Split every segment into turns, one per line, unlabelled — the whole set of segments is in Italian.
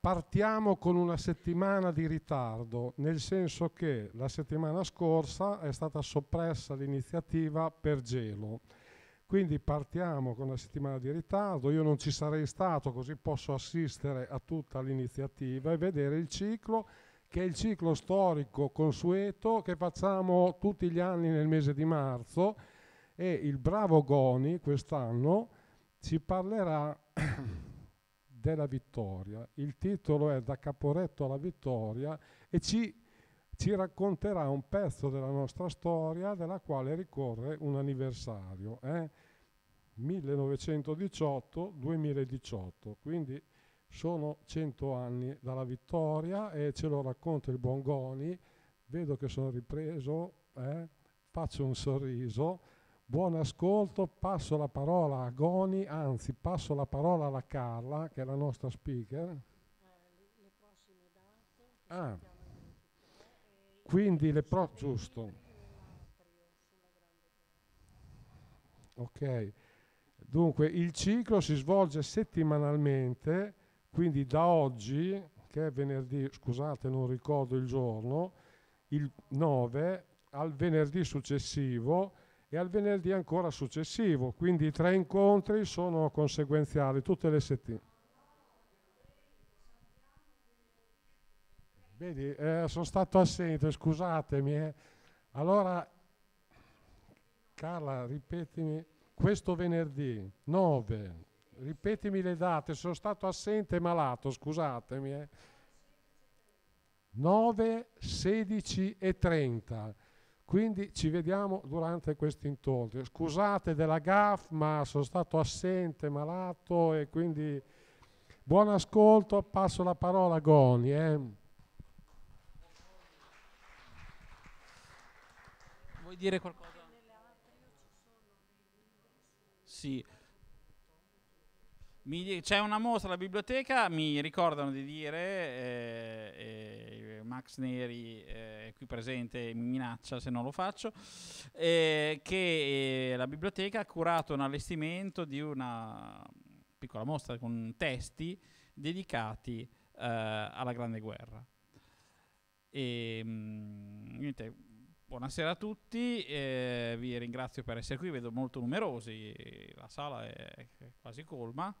partiamo con una settimana di ritardo, nel senso che la settimana scorsa è stata soppressa l'iniziativa per gelo. Quindi partiamo con una settimana di ritardo, io non ci sarei stato così posso assistere a tutta l'iniziativa e vedere il ciclo che è il ciclo storico consueto che facciamo tutti gli anni nel mese di marzo e il bravo Goni quest'anno ci parlerà della vittoria. Il titolo è Da Caporetto alla vittoria e ci, ci racconterà un pezzo della nostra storia della quale ricorre un anniversario. Eh? 1918-2018, quindi sono 100 anni dalla vittoria e ce lo racconta il Bongoni, vedo che sono ripreso, eh? faccio un sorriso Buon ascolto, passo la parola a Goni, anzi passo la parola alla Carla, che è la nostra speaker. Eh, le prossime date. Ah. Eh, quindi le pro... giusto. Ok. Dunque, il ciclo si svolge settimanalmente, quindi da oggi, che è venerdì, scusate non ricordo il giorno, il 9 al venerdì successivo e al venerdì ancora successivo, quindi i tre incontri sono conseguenziali tutte le settimane. Vedi, eh, sono stato assente, scusatemi. Eh. Allora, Carla, ripetimi, questo venerdì 9, ripetimi le date, sono stato assente e malato, scusatemi. Eh. 9, 16 e 30. Quindi ci vediamo durante questo incontro. Scusate della GAF, ma sono stato assente, malato e quindi buon ascolto. Passo la parola a Goni. Eh.
Vuoi dire qualcosa? Sì. Mi, c'è una mostra alla biblioteca, mi ricordano di dire, eh, eh, Max Neri eh, qui presente mi minaccia se non lo faccio, eh, che eh, la biblioteca ha curato un allestimento di una piccola mostra con testi dedicati eh, alla Grande Guerra. E, ehm, mh, niente, buonasera a tutti, vi ringrazio per essere qui, vedo molto numerosi, la sala è quasi colma.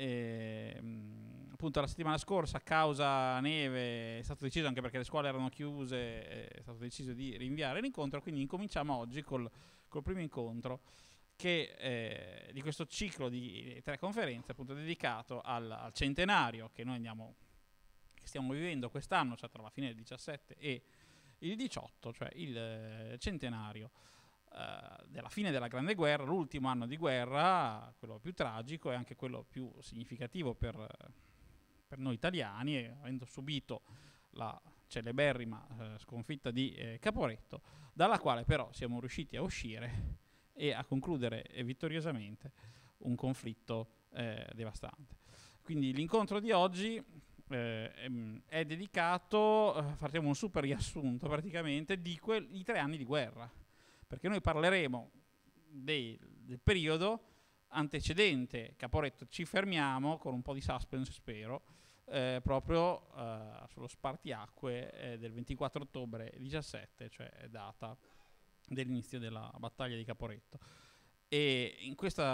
E, ehm, appunto la settimana scorsa a causa neve è stato deciso anche perché le scuole erano chiuse eh, è stato deciso di rinviare l'incontro quindi incominciamo oggi col, col primo incontro che, eh, di questo ciclo di tre conferenze appunto dedicato al, al centenario che noi andiamo, che stiamo vivendo quest'anno cioè tra la fine del 17 e il 18 cioè il eh, centenario eh, della fine della Grande Guerra, l'ultimo anno di guerra, quello più tragico e anche quello più significativo per, per noi italiani, eh, avendo subito la celeberrima eh, sconfitta di eh, Caporetto, dalla quale però siamo riusciti a uscire e a concludere eh, vittoriosamente un conflitto devastante. Quindi l'incontro di oggi eh, ehm, è dedicato, faremo un super riassunto praticamente, di quei tre anni di guerra perché noi parleremo dei, del periodo antecedente Caporetto. Ci fermiamo con un po' di suspense, spero, eh, proprio eh, sullo spartiacque eh, del 24 ottobre 17, cioè data dell'inizio della battaglia di Caporetto. E in questo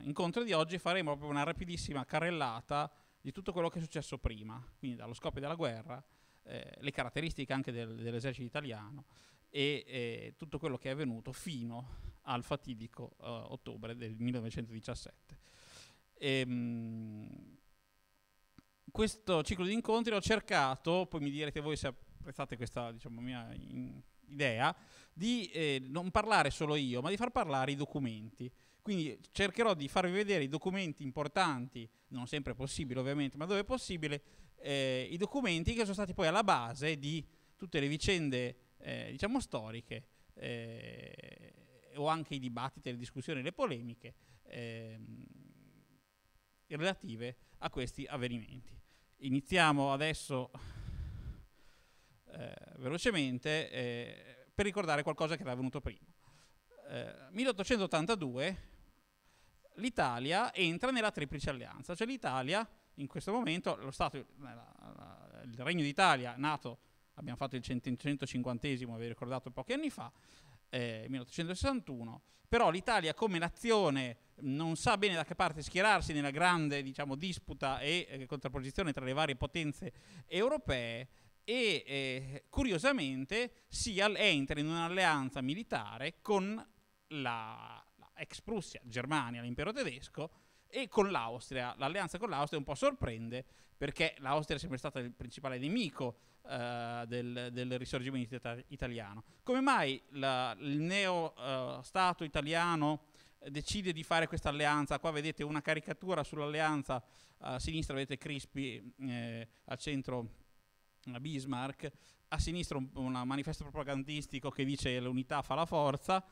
incontro di oggi faremo proprio una rapidissima carrellata di tutto quello che è successo prima, quindi dallo scoppio della guerra, eh, le caratteristiche anche del, dell'esercito italiano e eh, tutto quello che è avvenuto fino al fatidico uh, ottobre del 1917. E, mh, questo ciclo di incontri ho cercato, poi mi direte voi se apprezzate questa diciamo, mia in- idea, di eh, non parlare solo io, ma di far parlare i documenti. Quindi cercherò di farvi vedere i documenti importanti, non sempre possibile ovviamente, ma dove è possibile, eh, i documenti che sono stati poi alla base di tutte le vicende eh, diciamo storiche eh, o anche i dibattiti, le discussioni, le polemiche ehm, relative a questi avvenimenti. Iniziamo adesso eh, velocemente eh, per ricordare qualcosa che era avvenuto prima. 1882 eh, l'Italia entra nella Triplice Alleanza, cioè l'Italia in questo momento Stato, il Regno d'Italia nato abbiamo fatto il 150esimo, vi ricordato pochi anni fa, eh, 1861, però l'Italia come nazione non sa bene da che parte schierarsi nella grande diciamo, disputa e eh, contrapposizione tra le varie potenze europee e eh, curiosamente si al- entra in un'alleanza militare con la, la ex Prussia, Germania, l'impero tedesco, e con l'Austria. L'alleanza con l'Austria un po' sorprende perché l'Austria è sempre stata il principale nemico uh, del, del, risorgimento ita- italiano. Come mai la, il neo uh, Stato italiano decide di fare questa alleanza? Qua vedete una caricatura sull'alleanza, a sinistra vedete Crispi, eh, al centro eh, Bismarck, a sinistra un, un manifesto propagandistico che dice l'unità fa la forza.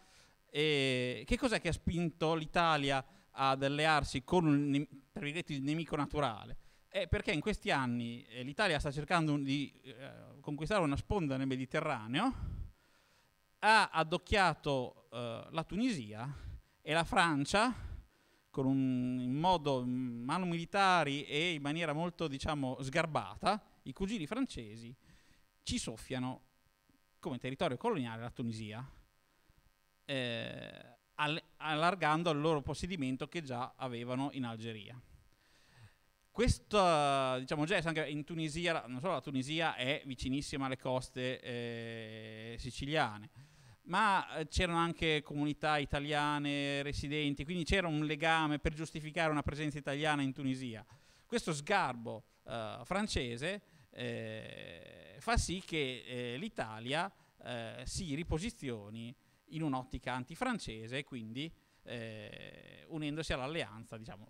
E che cos'è che ha spinto l'Italia ad allearsi con un, per il nemico naturale? è perché in questi anni eh, l'Italia sta cercando di eh, conquistare una sponda nel Mediterraneo, ha addocchiato eh, la Tunisia e la Francia con un, in modo mm, mano militari e in maniera molto diciamo sgarbata, i cugini francesi ci soffiano come territorio coloniale la Tunisia, eh, all- allargando il loro possedimento che già avevano in Algeria. Questo diciamo, gesto anche in Tunisia, non solo la Tunisia è vicinissima alle coste eh, siciliane, ma eh, c'erano anche comunità italiane residenti, quindi c'era un legame per giustificare una presenza italiana in Tunisia. Questo sgarbo eh, francese eh, fa sì che eh, l'Italia eh, si riposizioni in un'ottica antifrancese e quindi unendosi all'alleanza, diciamo,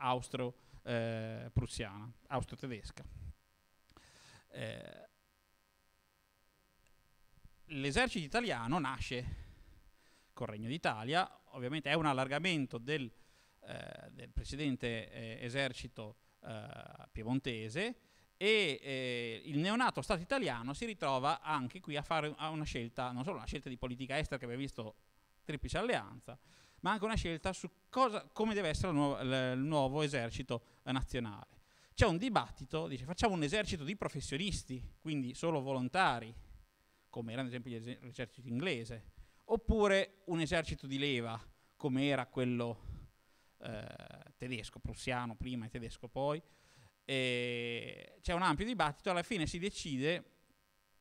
austro-prussiana, eh, austro-tedesca. Eh, l'esercito italiano nasce col Regno d'Italia, ovviamente è un allargamento del, eh, del precedente eh, esercito eh, piemontese e eh, il neonato Stato italiano si ritrova anche qui a fare una scelta, non solo una scelta di politica estera che abbiamo visto triplice alleanza, ma anche una scelta su cosa, come deve essere nuova, l, il nuovo esercito nazionale. C'è un dibattito, dice facciamo un esercito di professionisti, quindi solo volontari, come era ad esempio l'esercito inglese, oppure un esercito di leva, come era quello eh, tedesco, prussiano prima e tedesco poi. E c'è un ampio dibattito, alla fine si decide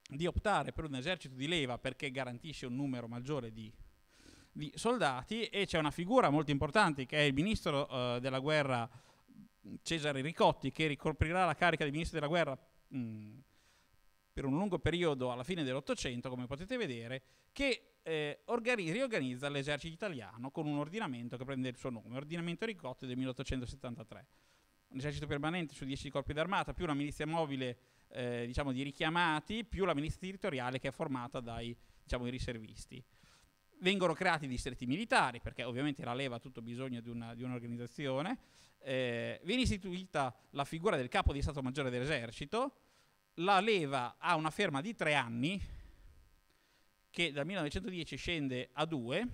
di optare per un esercito di leva perché garantisce un numero maggiore di di soldati e c'è una figura molto importante che è il ministro uh, della guerra Cesare Ricotti che ricoprirà la carica di ministro della guerra mh, mm, per un lungo periodo alla fine dell'Ottocento, come potete vedere, che eh, organi- riorganizza l'esercito italiano con un ordinamento che prende il suo nome, ordinamento Ricotti del 1873. Un esercito permanente su 10 corpi d'armata, più una milizia mobile eh, diciamo, di richiamati, più la milizia territoriale che è formata dai diciamo, riservisti. Vengono creati distretti militari, perché ovviamente la leva ha tutto bisogno di, una, di un'organizzazione. Eh, viene istituita la figura del capo di Stato Maggiore dell'Esercito. La leva ha una ferma di tre anni, che dal 1910 scende a due.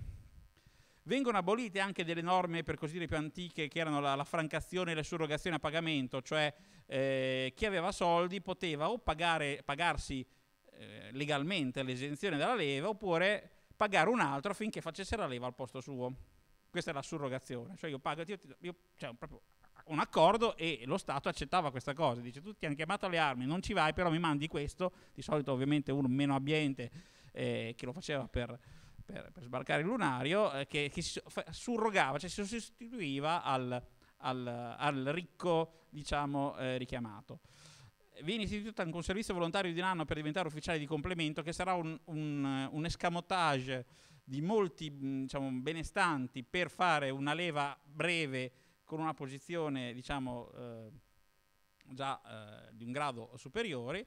Vengono abolite anche delle norme, per così dire, più antiche, che erano la, la francazione e la surrogazione a pagamento, cioè eh, chi aveva soldi poteva o pagare, pagarsi eh, legalmente l'esenzione dalla leva oppure pagare un altro affinché facesse la leva al posto suo. Questa è la surrogazione, cioè io pago, io, io, cioè proprio un accordo e lo Stato accettava questa cosa, dice tu ti hanno chiamato alle armi, non ci vai, però mi mandi questo, di solito ovviamente uno meno ambiente eh, che lo faceva per, per, per sbarcare il lunario, eh, che, che, si surrogava, cioè si sostituiva al, al, al ricco diciamo, eh, richiamato viene istituito anche un servizio volontario di un anno per diventare ufficiale di complemento che sarà un, un, un escamotage di molti diciamo, benestanti per fare una leva breve con una posizione diciamo, eh, già eh, di un grado superiore.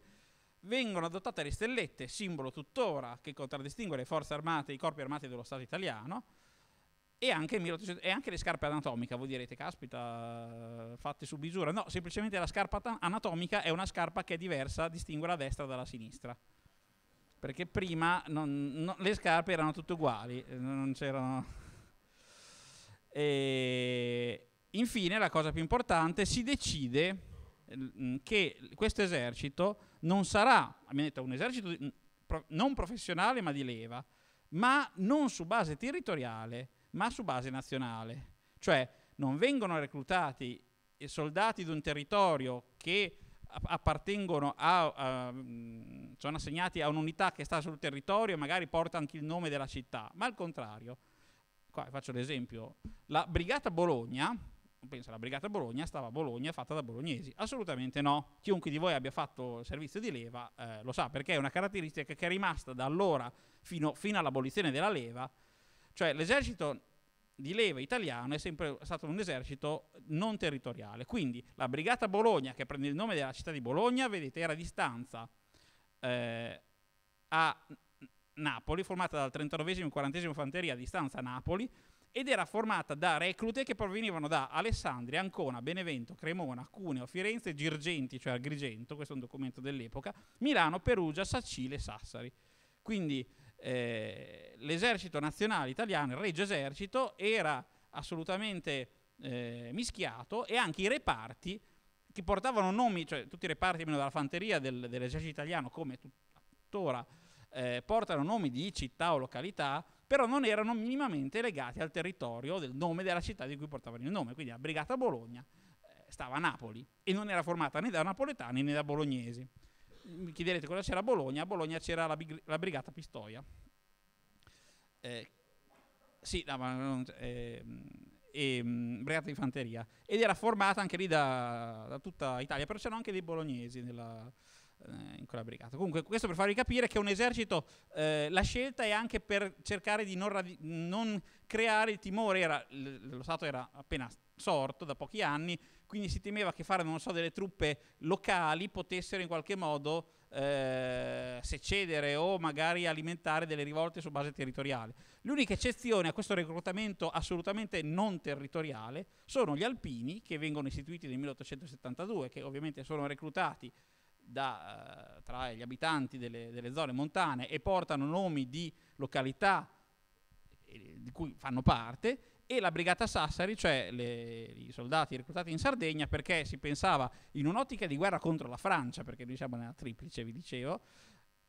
Vengono adottate le stellette, simbolo tuttora che contraddistingue le forze armate e i corpi armati dello Stato italiano, e anche, e anche, le scarpe anatomiche. Voi direte, caspita, fatte su misura. No, semplicemente la scarpa anatomica è una scarpa che è diversa, distingue la destra dalla sinistra. Perché prima non, non, le scarpe erano tutte uguali, eh, non c'erano... E infine, la cosa più importante, si decide mm, che questo esercito non sarà, abbiamo detto, un esercito mm, non professionale ma di leva, ma non su base territoriale, ma su base nazionale. Cioè non vengono reclutati eh, soldati di un territorio che appartengono a, a, mm, sono assegnati a un'unità che sta sul territorio e magari porta anche il nome della città, ma al contrario, qua faccio l'esempio, la Brigata Bologna, pensa la Brigata Bologna stava a Bologna fatta da bolognesi, assolutamente no, chiunque di voi abbia fatto servizio di leva eh, lo sa perché è una caratteristica che è rimasta da allora fino, fino all'abolizione della leva cioè l'esercito di leva italiano è sempre stato un esercito non territoriale. Quindi la Brigata Bologna, che prende il nome della città di Bologna, vedete, era a distanza eh, a Napoli, formata dal 39 e 40 Fanteria a distanza a Napoli, ed era formata da reclute che provenivano da Alessandria, Ancona, Benevento, Cremona, Cuneo, Firenze, Girgenti, cioè Agrigento, questo è un documento dell'epoca, Milano, Perugia, Sacile, Sassari. Quindi eh, l'esercito nazionale italiano, il Regio Esercito, era assolutamente eh, mischiato e anche i reparti che portavano nomi, cioè tutti i reparti meno dalla fanteria del, dell'esercito italiano, come tuttora eh, portano nomi di città o località, però non erano minimamente legati al territorio del nome della città di cui portavano il nome. Quindi la Brigata Bologna eh, stava a Napoli e non era formata né da napoletani né da bolognesi mi chiederete cosa c'era a Bologna, a Bologna c'era la, big, la brigata Pistoia. Eh, sì, no, ma, eh, eh, brigata di fanteria. Ed era formata anche lì da, da tutta Italia, però c'erano anche dei bolognesi nella, eh, in quella brigata. Comunque, questo per farvi capire che un esercito, eh, la scelta è anche per cercare di non, radi- non creare il timore. Era, l- lo Stato era appena sorto da pochi anni, quindi si temeva che fare, non so, delle truppe locali potessero in qualche modo eh, secedere o magari alimentare delle rivolte su base territoriale. L'unica eccezione a questo reclutamento assolutamente non territoriale sono gli alpini che vengono istituiti nel 1872, che ovviamente sono reclutati da, eh, tra gli abitanti delle, delle zone montane e portano nomi di località eh, di cui fanno parte e la Brigata Sassari, cioè le, i soldati reclutati in Sardegna, perché si pensava in un'ottica di guerra contro la Francia, perché noi siamo nella triplice, vi dicevo,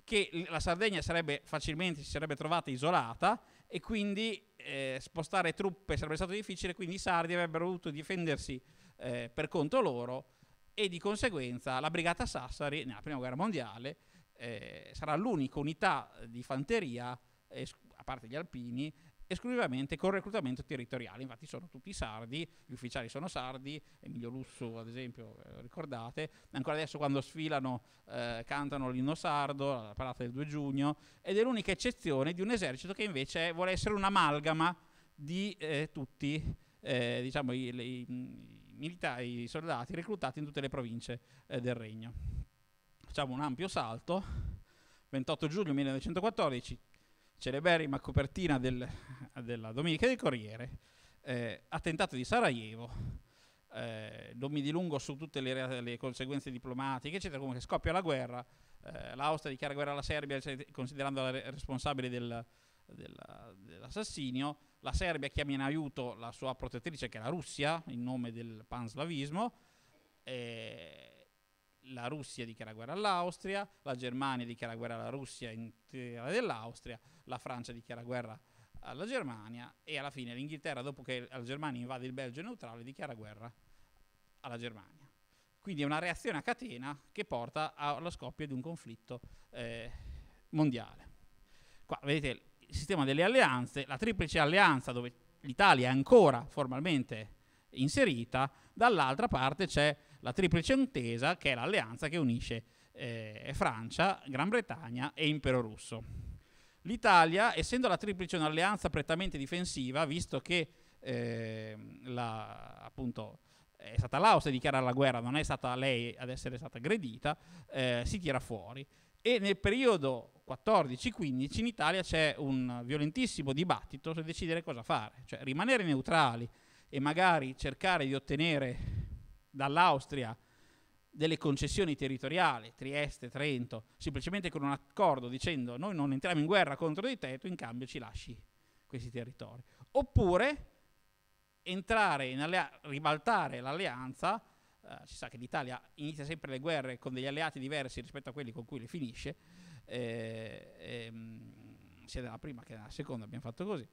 che la Sardegna sarebbe facilmente si sarebbe trovata isolata e quindi eh, spostare truppe sarebbe stato difficile, quindi i sardi avrebbero dovuto difendersi eh, per conto loro e di conseguenza la Brigata Sassari nella Prima Guerra Mondiale eh, sarà l'unica unità di fanteria, a parte gli alpini, esclusivamente col reclutamento territoriale. Infatti sono tutti sardi, gli ufficiali sono sardi, Emilio Lusso ad esempio, eh, ricordate, ancora adesso quando sfilano eh, cantano l'inno sardo, la parata del 2 giugno, ed è l'unica eccezione di un esercito che invece vuole essere un'amalgama di eh, tutti eh, diciamo, i, i, i, militari, i soldati reclutati in tutte le province eh, del regno. Facciamo un ampio salto. 28 giugno 1914, celeberrima copertina del, della Domenica del Corriere, eh, attentato di Sarajevo, eh, non mi dilungo su tutte le, le, conseguenze diplomatiche, eccetera, comunque scoppia la guerra, eh, l'Austria dichiara guerra alla Serbia considerandola responsabile del, della, dell'assassinio, la Serbia chiama in aiuto la sua protettrice che è la Russia in nome del panslavismo, eh, la Russia dichiara guerra all'Austria, la Germania dichiara guerra alla Russia in terra dell'Austria, la Francia dichiara guerra alla Germania e alla fine l'Inghilterra, dopo che la Germania invade il Belgio neutrale, dichiara guerra alla Germania. Quindi è una reazione a catena che porta allo scoppio di un conflitto eh, mondiale. Qua vedete il sistema delle alleanze, la triplice alleanza dove l'Italia è ancora formalmente inserita, dall'altra parte c'è la triplice intesa che è l'alleanza che unisce eh, Francia, Gran Bretagna e Impero russo. L'Italia, essendo la triplice un'alleanza prettamente difensiva, visto che eh, la, appunto, è stata l'Austria a dichiarare la guerra, non è stata lei ad essere stata aggredita, eh, si tira fuori. E nel periodo 14-15 in Italia c'è un violentissimo dibattito su decidere cosa fare, cioè rimanere neutrali e magari cercare di ottenere dall'Austria delle concessioni territoriali, Trieste, Trento, semplicemente con un accordo dicendo noi non entriamo in guerra contro di te, tu in cambio ci lasci questi territori. Oppure entrare in allea- ribaltare l'alleanza, eh, si sa che l'Italia inizia sempre le guerre con degli alleati diversi rispetto a quelli con cui le finisce, eh, ehm, sia nella prima che nella seconda abbiamo fatto così,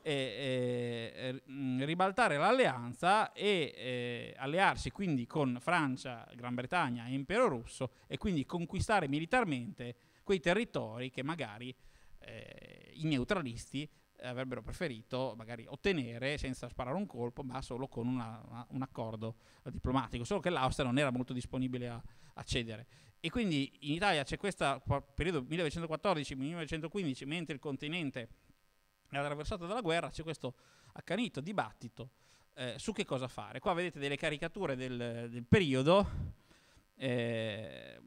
e, e, mm, ribaltare l'alleanza e eh, allearsi quindi con Francia, Gran Bretagna e Impero Russo e quindi conquistare militarmente quei territori che magari eh, i neutralisti avrebbero preferito magari ottenere senza sparare un colpo, ma solo con una, una, un accordo diplomatico, solo che l'Austria non era molto disponibile a, a cedere. E quindi in Italia c'è questo periodo 1914-1915, mentre il continente è attraversato dalla guerra, c'è questo accanito dibattito eh, su che cosa fare. Qua vedete delle caricature del, del periodo, eh,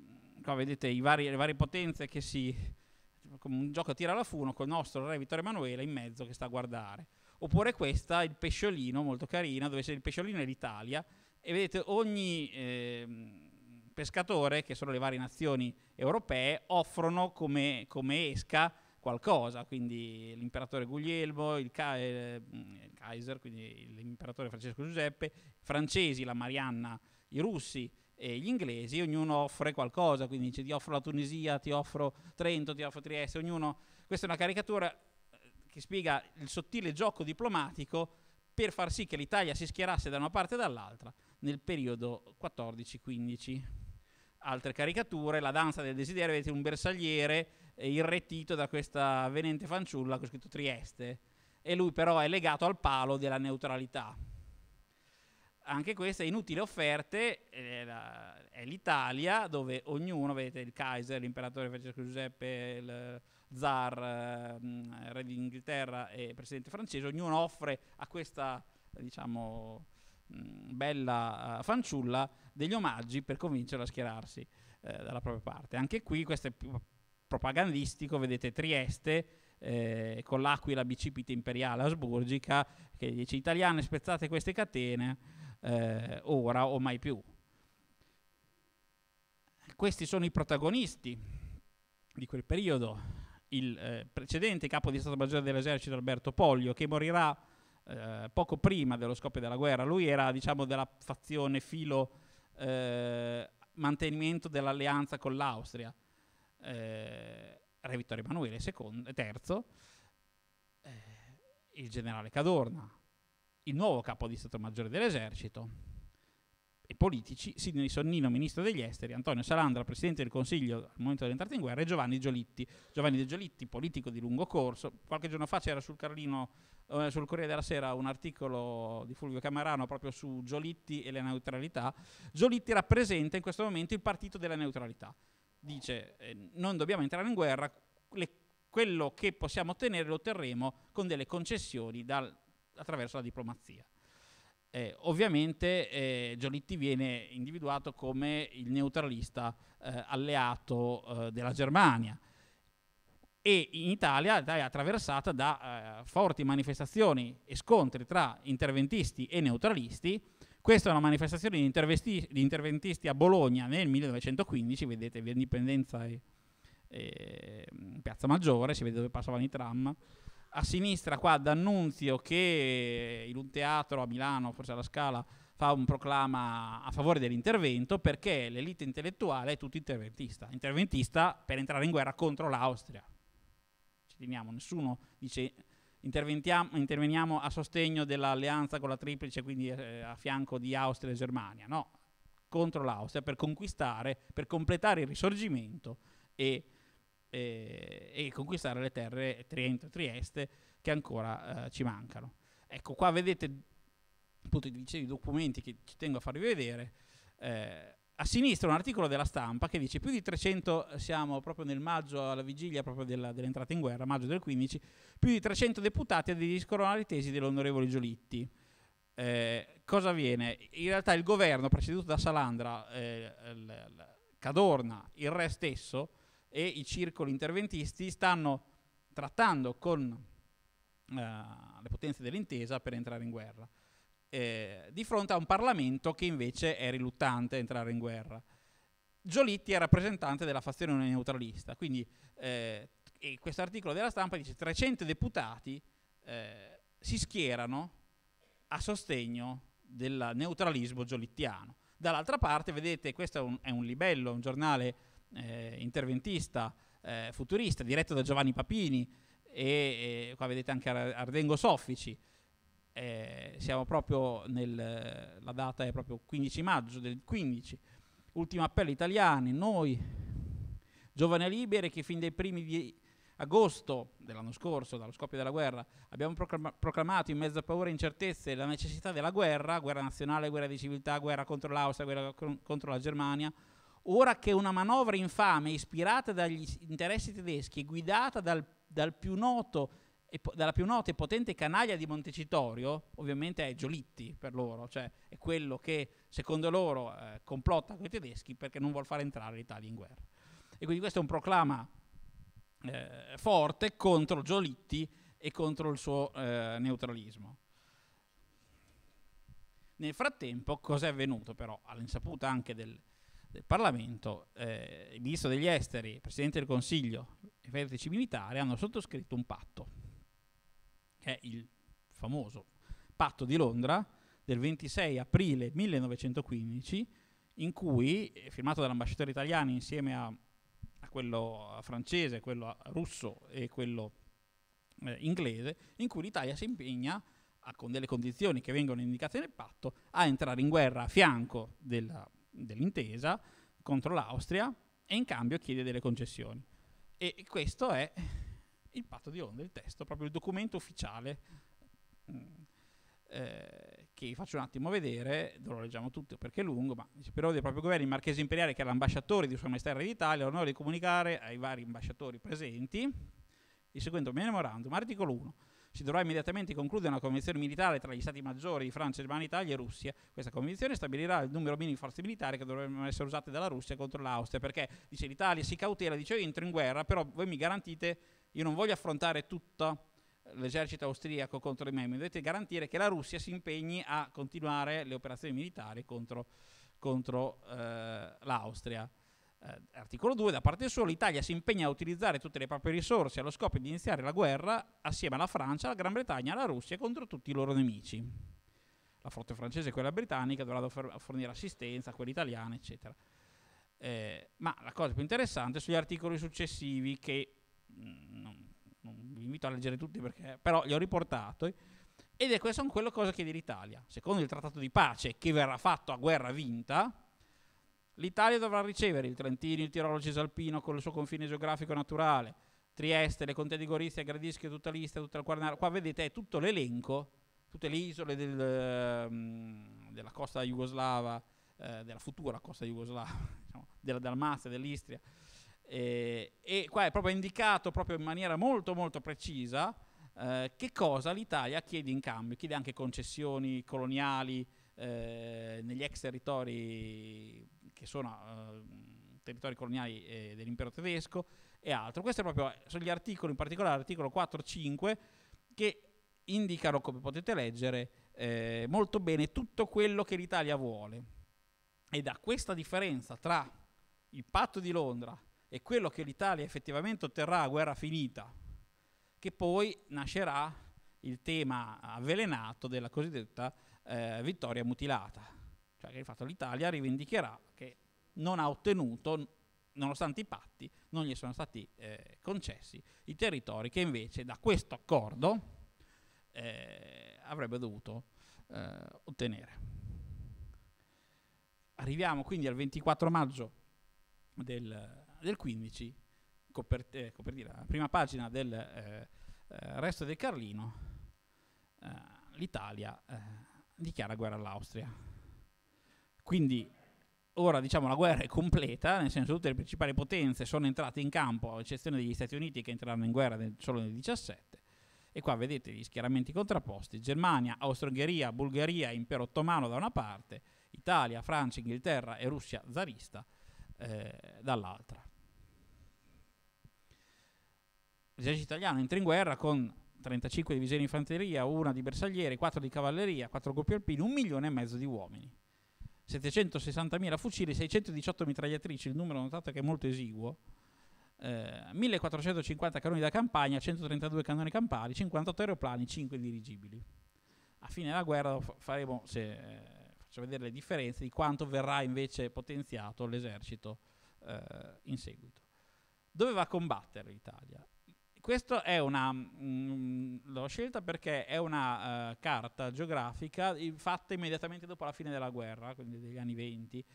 qua vedete vari, le varie potenze che si come un gioco a tira la funo col nostro re Vittorio Emanuele in mezzo che sta a guardare. Oppure questa, il pesciolino, molto carina, dove c'è il pesciolino è l'Italia e vedete ogni eh, pescatore, che sono le varie nazioni europee, offrono come, come esca qualcosa, quindi l'imperatore Guglielmo, il, Ka- eh, mm, il, Kaiser, quindi l'imperatore Francesco Giuseppe, i francesi, la Marianna, i russi, e gli inglesi, ognuno offre qualcosa, quindi dice ti offro la Tunisia, ti offro Trento, ti offro Trieste, ognuno... Questa è una caricatura eh, che spiega il sottile gioco diplomatico per far sì che l'Italia si schierasse da una parte e dall'altra nel periodo 14-15. Altre caricature, la danza del desiderio, vedete un bersagliere eh, irretito da questa venente fanciulla con scritto Trieste e lui però è legato al palo della neutralità anche questa è inutile offerte, è, eh, la, è, l'Italia dove ognuno, vedete il Kaiser, l'imperatore Francesco Giuseppe, il zar, il eh, re d'Inghilterra e il presidente francese, ognuno offre a questa, diciamo, mm, bella eh, fanciulla degli omaggi per convincerla a schierarsi eh, dalla propria parte. Anche qui questo è più propagandistico, vedete Trieste, eh, con l'aquila bicipite imperiale asburgica, che dice italiane spezzate queste catene eh, ora o mai più. Questi sono i protagonisti di quel periodo. Il eh, precedente capo di Stato Maggiore dell'Esercito Alberto Poglio, che morirà eh, poco prima dello scoppio della guerra, lui era diciamo della fazione filo eh, mantenimento dell'alleanza con l'Austria. Eh, Re Vittorio Emanuele II, terzo, eh, il generale Cadorna, il nuovo capo di Stato Maggiore dell'Esercito e politici, Sidney Sonnino, ministro degli esteri, Antonio Salandra, presidente del Consiglio al momento dell'entrata in guerra, e Giovanni Giolitti. Giovanni De Giolitti, politico di lungo corso, qualche giorno fa c'era sul, Carlino, eh, sul Corriere della Sera un articolo di Fulvio Camerano proprio su Giolitti e la neutralità. Giolitti rappresenta in questo momento il partito della neutralità. Dice, eh, non dobbiamo entrare in guerra, le, quello che possiamo ottenere lo otterremo con delle concessioni dal attraverso la diplomazia. Eh, ovviamente eh, Giolitti viene individuato come il neutralista eh, alleato eh, della Germania e in Italia è attraversata da eh, forti manifestazioni e scontri tra interventisti e neutralisti. Questa è una manifestazione di, di interventisti a Bologna nel 1915, vedete via Indipendenza e, e eh, Piazza Maggiore, si vede dove passavano i tram a sinistra qua D'Annunzio che in un teatro a Milano, forse alla Scala, fa un proclama a favore dell'intervento perché l'elite intellettuale è tutto interventista. Interventista per entrare in guerra contro l'Austria. Ci teniamo, nessuno dice interveniamo a sostegno dell'alleanza con la Triplice, quindi eh, a fianco di Austria e Germania. No, contro l'Austria per conquistare, per completare il risorgimento e e, eh, e conquistare le terre Triento e Trieste che ancora eh, ci mancano. Ecco, qua vedete appunto i documenti che ci tengo a farvi vedere. Eh, a sinistra un articolo della stampa che dice più di 300, eh, siamo proprio nel maggio, alla vigilia proprio della, dell'entrata in guerra, maggio del 15, più di 300 deputati aderiscono alle tesi dell'onorevole Giolitti. Eh, cosa avviene? In realtà il governo presieduto da Salandra, eh, l- l- Cadorna, il re stesso, e i circoli interventisti stanno trattando con eh, le potenze dell'intesa per entrare in guerra, eh, di fronte a un Parlamento che invece è riluttante a entrare in guerra. Giolitti è rappresentante della fazione neutralista, quindi eh, questo articolo della stampa dice 300 deputati eh, si schierano a sostegno del neutralismo giolittiano. Dall'altra parte, vedete, questo è un, è un libello, un giornale eh, interventista eh, futurista, diretto da Giovanni Papini e, e qua vedete anche Ardengo Soffici. Eh, siamo proprio nel, la data è proprio 15 maggio del 15. Ultimo appello italiani, noi, giovani liberi che fin dai primi di agosto dell'anno scorso, dallo scoppio della guerra, abbiamo proclama proclamato in mezzo a paura e incertezze la necessità della guerra, guerra nazionale, guerra di civiltà, guerra contro l'Austria, guerra con contro la Germania, Ora che una manovra infame ispirata dagli interessi tedeschi e guidata dal, dal più noto, dalla più nota e potente canaglia di Montecitorio, ovviamente è Giolitti per loro, cioè è quello che secondo loro eh, complotta con i tedeschi perché non vuole far entrare l'Italia in guerra. E quindi questo è un proclama eh, forte contro Giolitti e contro il suo eh, neutralismo. Nel frattempo, cos'è avvenuto però, all'insaputa anche del, del Parlamento, eh, il Ministro degli Esteri, il Presidente del Consiglio e i vertici militari hanno sottoscritto un patto, che è il famoso patto di Londra del 26 aprile 1915, in cui, eh, firmato dall'ambasciatore italiano insieme a, a quello francese, quello russo e quello eh, inglese, in cui l'Italia si impegna con delle condizioni che vengono indicate nel patto, a entrare in guerra a fianco della dell'intesa contro l'Austria e in cambio chiede delle concessioni. E questo è il patto di Londra, il testo, proprio il documento ufficiale mm. eh, che vi faccio un attimo vedere, non lo leggiamo tutto perché è lungo, ma dice, però ordine del proprio governo il Marchese Imperiale, che era l'ambasciatore di Sua Maestà Re d'Italia, ha l'onore di comunicare ai vari ambasciatori presenti il seguente memorandum, articolo 1 si dovrà immediatamente concludere una convenzione militare tra gli stati maggiori di Francia, Germania, Italia e Russia. Questa convenzione stabilirà il numero minimo di forze militari che dovrebbero essere usate dalla Russia contro l'Austria, perché dice l'Italia si cautela, dice io entro in guerra, però voi mi garantite, io non voglio affrontare tutto l'esercito austriaco contro di me, mi dovete garantire che la Russia si impegni a continuare le operazioni militari contro, contro eh, l'Austria eh, articolo 2, da parte sua, l'Italia si impegna a utilizzare tutte le proprie risorse allo scopo di iniziare la guerra assieme alla Francia, alla Gran Bretagna alla Russia contro tutti i loro nemici. La flotta francese e quella britannica dovranno fornire assistenza a quella italiana, eccetera. Eh, ma la cosa più interessante sono gli articoli successivi che mh, mm, non, non, vi invito a leggere tutti perché però li ho riportati. Ed è questo sono quelle cose chiede l'Italia. Secondo il trattato di pace che verrà fatto a guerra vinta, L'Italia dovrà ricevere il Trentino, il Tirolo Cisalpino con il suo confine geografico naturale, Trieste, le Conte di Gorizia, Gradischio, tutta l'Istria, tutta il Quarnaro. Qua vedete è tutto l'elenco, tutte le isole del, mm, della costa jugoslava, eh, della futura costa jugoslava, diciamo, della Dalmazia, dell'Istria. Eh, e qua è proprio indicato proprio in maniera molto molto precisa eh, che cosa l'Italia chiede in cambio, chiede anche concessioni coloniali eh, negli ex territori che sono eh, territori coloniali eh, dell'impero tedesco e altro. Questi proprio, sono gli articoli, in particolare l'articolo 4 5, che indicano, come potete leggere, eh, molto bene tutto quello che l'Italia vuole. E da questa differenza tra il patto di Londra e quello che l'Italia effettivamente otterrà a guerra finita, che poi nascerà il tema avvelenato della cosiddetta eh, vittoria mutilata cioè che di fatto l'Italia rivendicherà che non ha ottenuto, nonostante i patti, non gli sono stati eh, concessi i territori che invece da questo accordo eh, avrebbe dovuto eh, ottenere. Arriviamo quindi al 24 maggio del, del 15, copert- eh, copertina, la prima pagina del eh, eh, resto del Carlino, l'Italia dichiara guerra all'Austria quindi ora diciamo la guerra è completa, nel senso che tutte le principali potenze sono entrate in campo, a eccezione degli Stati Uniti che entreranno in guerra nel, solo nel 17. E qua vedete gli schieramenti contrapposti, Germania, Austro-Ungheria, Bulgaria, Impero Ottomano da una parte, Italia, Francia, Inghilterra e Russia zarista eh, dall'altra. L'esercito italiano entra in guerra con 35 divisioni di fanteria, una di bersaglieri, 4 di cavalleria, 4 gruppi alpini, un milione e mezzo di uomini. 760.000 fucili, 618 mitragliatrici, il numero notate che è molto esiguo, eh, 1450 cannoni da campagna, 132 cannoni campari, 58 aeroplani, 5 dirigibili. A fine della guerra faremo, se, eh, faccio vedere le differenze, di quanto verrà invece potenziato l'esercito eh, in seguito. Dove va a combattere l'Italia? questo è una mh, mm, mm, l'ho scelta perché è una uh, carta geografica fatta immediatamente dopo la fine della guerra, quindi degli anni 20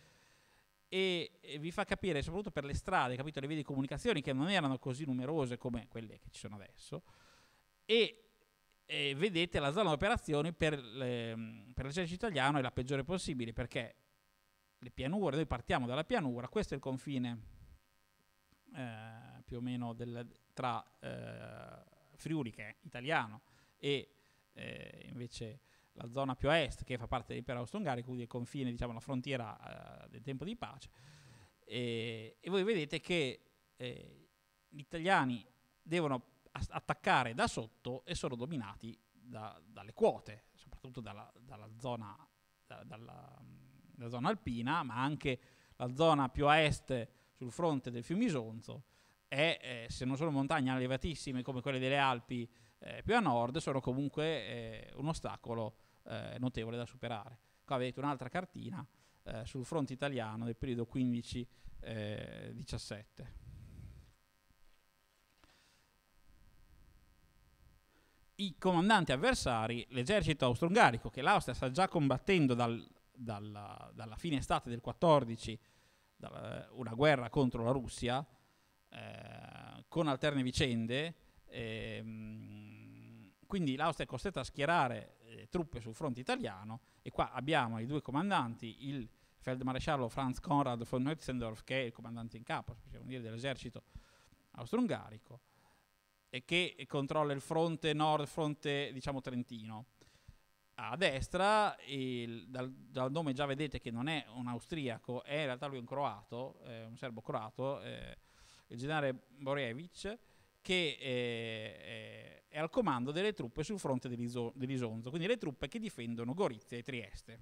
e vi fa capire, soprattutto per le strade, capito, le vie di comunicazione che non erano così numerose come quelle che ci sono adesso, e, e vedete la zona d'operazione per, le, mm, per l'esercito italiano è la peggiore possibile, perché le pianure, noi partiamo dalla pianura, questo è il confine eh, più o meno del, tra eh, Friuli, che è italiano, e eh, invece la zona più a est, che fa parte dell'impero austro-ungarico, quindi il confine, diciamo, la frontiera eh, del tempo di pace. E, e voi vedete che eh, gli italiani devono attaccare da sotto e sono dominati da, dalle quote, soprattutto dalla, dalla zona, da, dalla, dalla zona alpina, ma anche la zona più a est sul fronte del fiume Isonzo e eh, se non sono montagne elevatissime come quelle delle Alpi eh, più a nord, sono comunque eh, un ostacolo eh, notevole da superare. Qua avete un'altra cartina eh, sul fronte italiano del periodo 15-17. Eh, I comandanti avversari, l'esercito austro-ungarico, che l'Austria sta già combattendo dal, dalla, dalla, fine estate del 14, dalla, una guerra contro la Russia, eh, con alterne vicende. Ehm, quindi l'Austria è costretta a schierare eh, truppe sul fronte italiano e qua abbiamo i due comandanti, il feldmaresciallo Franz Konrad von Hötzendorf, che è il comandante in capo dire, dell'esercito austro-ungarico, e che controlla il fronte nord, fronte diciamo trentino. A destra, il, dal, dal, nome già vedete che non è un austriaco, è in realtà lui un croato, eh, un serbo croato, eh, il generale Borevich, che eh, è al comando delle truppe sul fronte dell'Isonzo, quindi le truppe che difendono Gorizia e Trieste.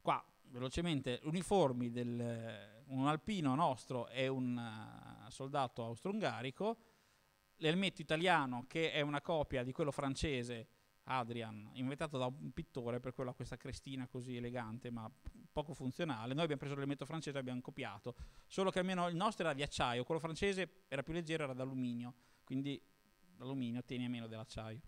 Qua, velocemente, uniformi del, un alpino nostro e un uh, soldato austro-ungarico, l'elmetto italiano che è una copia di quello francese Adrian, inventato da un pittore, per quello ha questa crestina così elegante ma poco funzionale. Noi abbiamo preso l'elemento francese e l'abbiamo copiato, solo che almeno il nostro era di acciaio, quello francese era più leggero, era d'alluminio, quindi l'alluminio tiene meno dell'acciaio.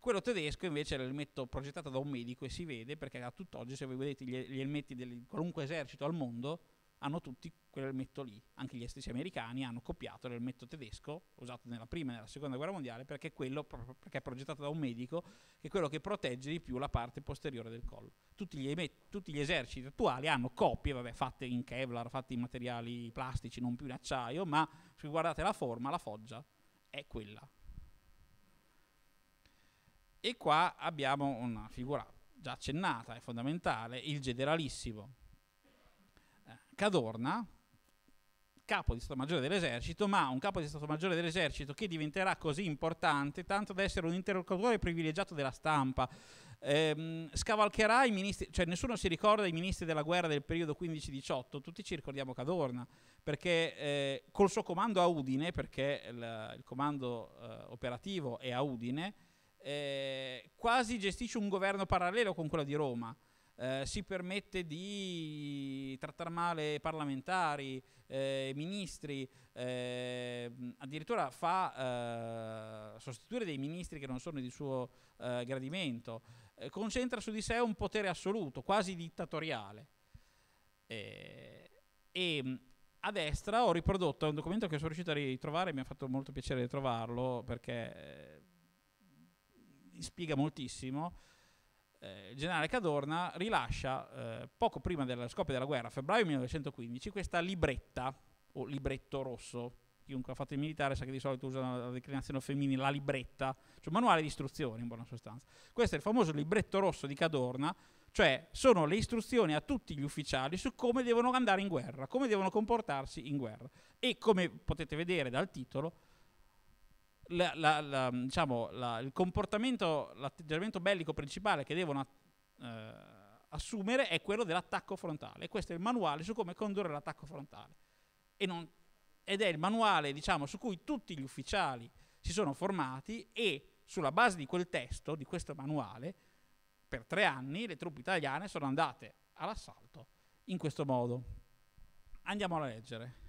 Quello tedesco invece è l'elmetto progettato da un medico e si vede perché a tutt'oggi se voi vedete gli elmetti di qualunque esercito al mondo hanno tutti quell'elmetto lì. Anche gli estetici americani hanno copiato l'elmetto tedesco, usato nella prima e nella seconda guerra mondiale, perché, quello, perché è progettato da un medico, che è quello che protegge di più la parte posteriore del collo. Tutti gli, tutti gli eserciti attuali hanno copie, vabbè, fatte in Kevlar, fatte in materiali plastici, non più in acciaio, ma se guardate la forma, la foggia è quella. E qua abbiamo una figura già accennata, è fondamentale, il generalissimo Cadorna, capo di Stato Maggiore dell'Esercito, ma un capo di Stato Maggiore dell'Esercito che diventerà così importante, tanto da essere un interlocutore privilegiato della stampa. Ehm, scavalcherà i ministri, cioè nessuno si ricorda i ministri della guerra del periodo 15-18, tutti ci ricordiamo Cadorna, perché eh, col suo comando a Udine, perché il, il comando eh, operativo è a Udine, eh, quasi gestisce un governo parallelo con quello di Roma eh, si permette di trattare male parlamentari, eh, ministri, eh, addirittura fa eh, sostituire dei ministri che non sono di suo gradimento, concentra su di sé un potere assoluto, quasi dittatoriale. e mm, a destra ho riprodotto un documento che sono riuscito a ritrovare, mi ha fatto molto piacere trovarlo perché spiega moltissimo eh, il generale Cadorna rilascia eh, poco prima dello scoppio della guerra, febbraio 1915, questa libretta o libretto rosso. Chiunque ha fatto il militare sa che di solito usano la declinazione femminile, la libretta, cioè un manuale di istruzioni in buona sostanza. Questo è il famoso libretto rosso di Cadorna, cioè sono le istruzioni a tutti gli ufficiali su come devono andare in guerra, come devono comportarsi in guerra. E come potete vedere dal titolo, la, la, diciamo, il comportamento, l'atteggiamento bellico principale che devono eh, assumere è quello dell'attacco frontale. questo è il manuale su come condurre l'attacco frontale. Non, ed è il manuale diciamo, su cui tutti gli ufficiali si sono formati e sulla base di quel testo, di questo manuale, per tre anni le truppe italiane sono andate all'assalto in questo modo. Andiamo a leggere.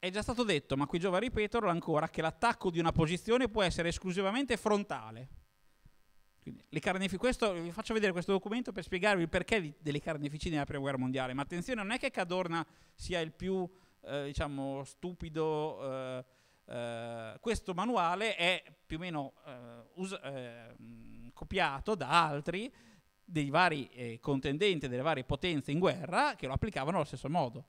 È già stato detto, ma qui giova ripeterlo ancora, che l'attacco di una posizione può essere esclusivamente frontale. Carnefic- questo, vi faccio vedere questo documento per spiegarvi il perché di, delle carneficine della Prima Guerra Mondiale, ma attenzione, non è che Cadorna sia il più, eh, diciamo, stupido... Eh, eh, questo manuale è più o meno eh, us- eh, copiato da altri dei vari eh, contendenti, delle varie potenze in guerra, che lo applicavano allo stesso modo.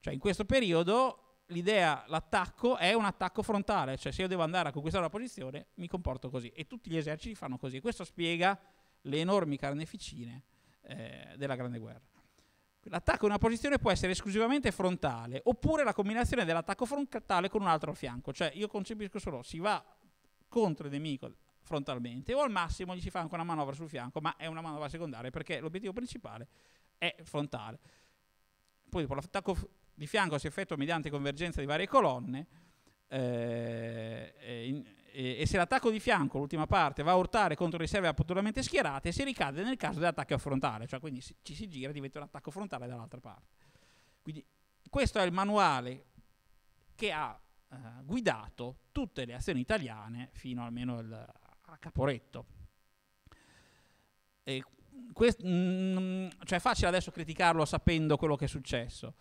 Cioè in questo periodo l'idea, l'attacco è un attacco frontale, cioè se io devo andare a conquistare una posizione mi comporto così e tutti gli eserciti fanno così. Questo spiega le enormi carneficine eh, della Grande Guerra. L'attacco in una posizione può essere esclusivamente frontale oppure la combinazione dell'attacco frontale con un altro al fianco, cioè io concepisco solo si va contro il nemico frontalmente o al massimo gli si fa anche una manovra sul fianco, ma è una manovra secondaria perché l'obiettivo principale è frontale. Poi dopo l'attacco di fianco si effettua mediante convergenza di varie colonne eh, e, in, e, e, se l'attacco di fianco, l'ultima parte, va a urtare contro riserve appuntamente schierate, si ricade nel caso dell'attacco frontale, cioè quindi si, ci si gira e diventa un attacco frontale dall'altra parte. Quindi questo è il manuale che ha eh, guidato tutte le azioni italiane fino almeno il, a Caporetto. Quest, mh, mm, mm, cioè è facile adesso criticarlo sapendo quello che è successo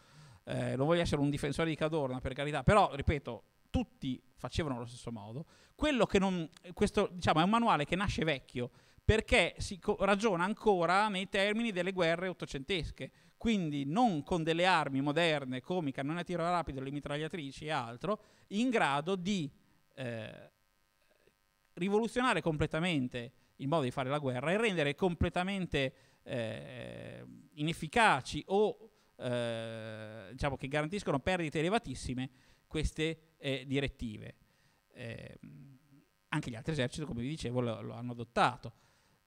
eh, non voglio essere un difensore di Cadorna per carità, però ripeto, tutti facevano allo stesso modo. Quello che non, questo diciamo, è un manuale che nasce vecchio perché si co- ragiona ancora nei termini delle guerre ottocentesche, quindi non con delle armi moderne come i cannoni a tiro rapido, le mitragliatrici e altro, in grado di eh, rivoluzionare completamente il modo di fare la guerra e rendere completamente eh, inefficaci o eh, diciamo che garantiscono perdite elevatissime queste eh, direttive. Eh, anche gli altri eserciti, come vi dicevo, lo, lo, hanno adottato.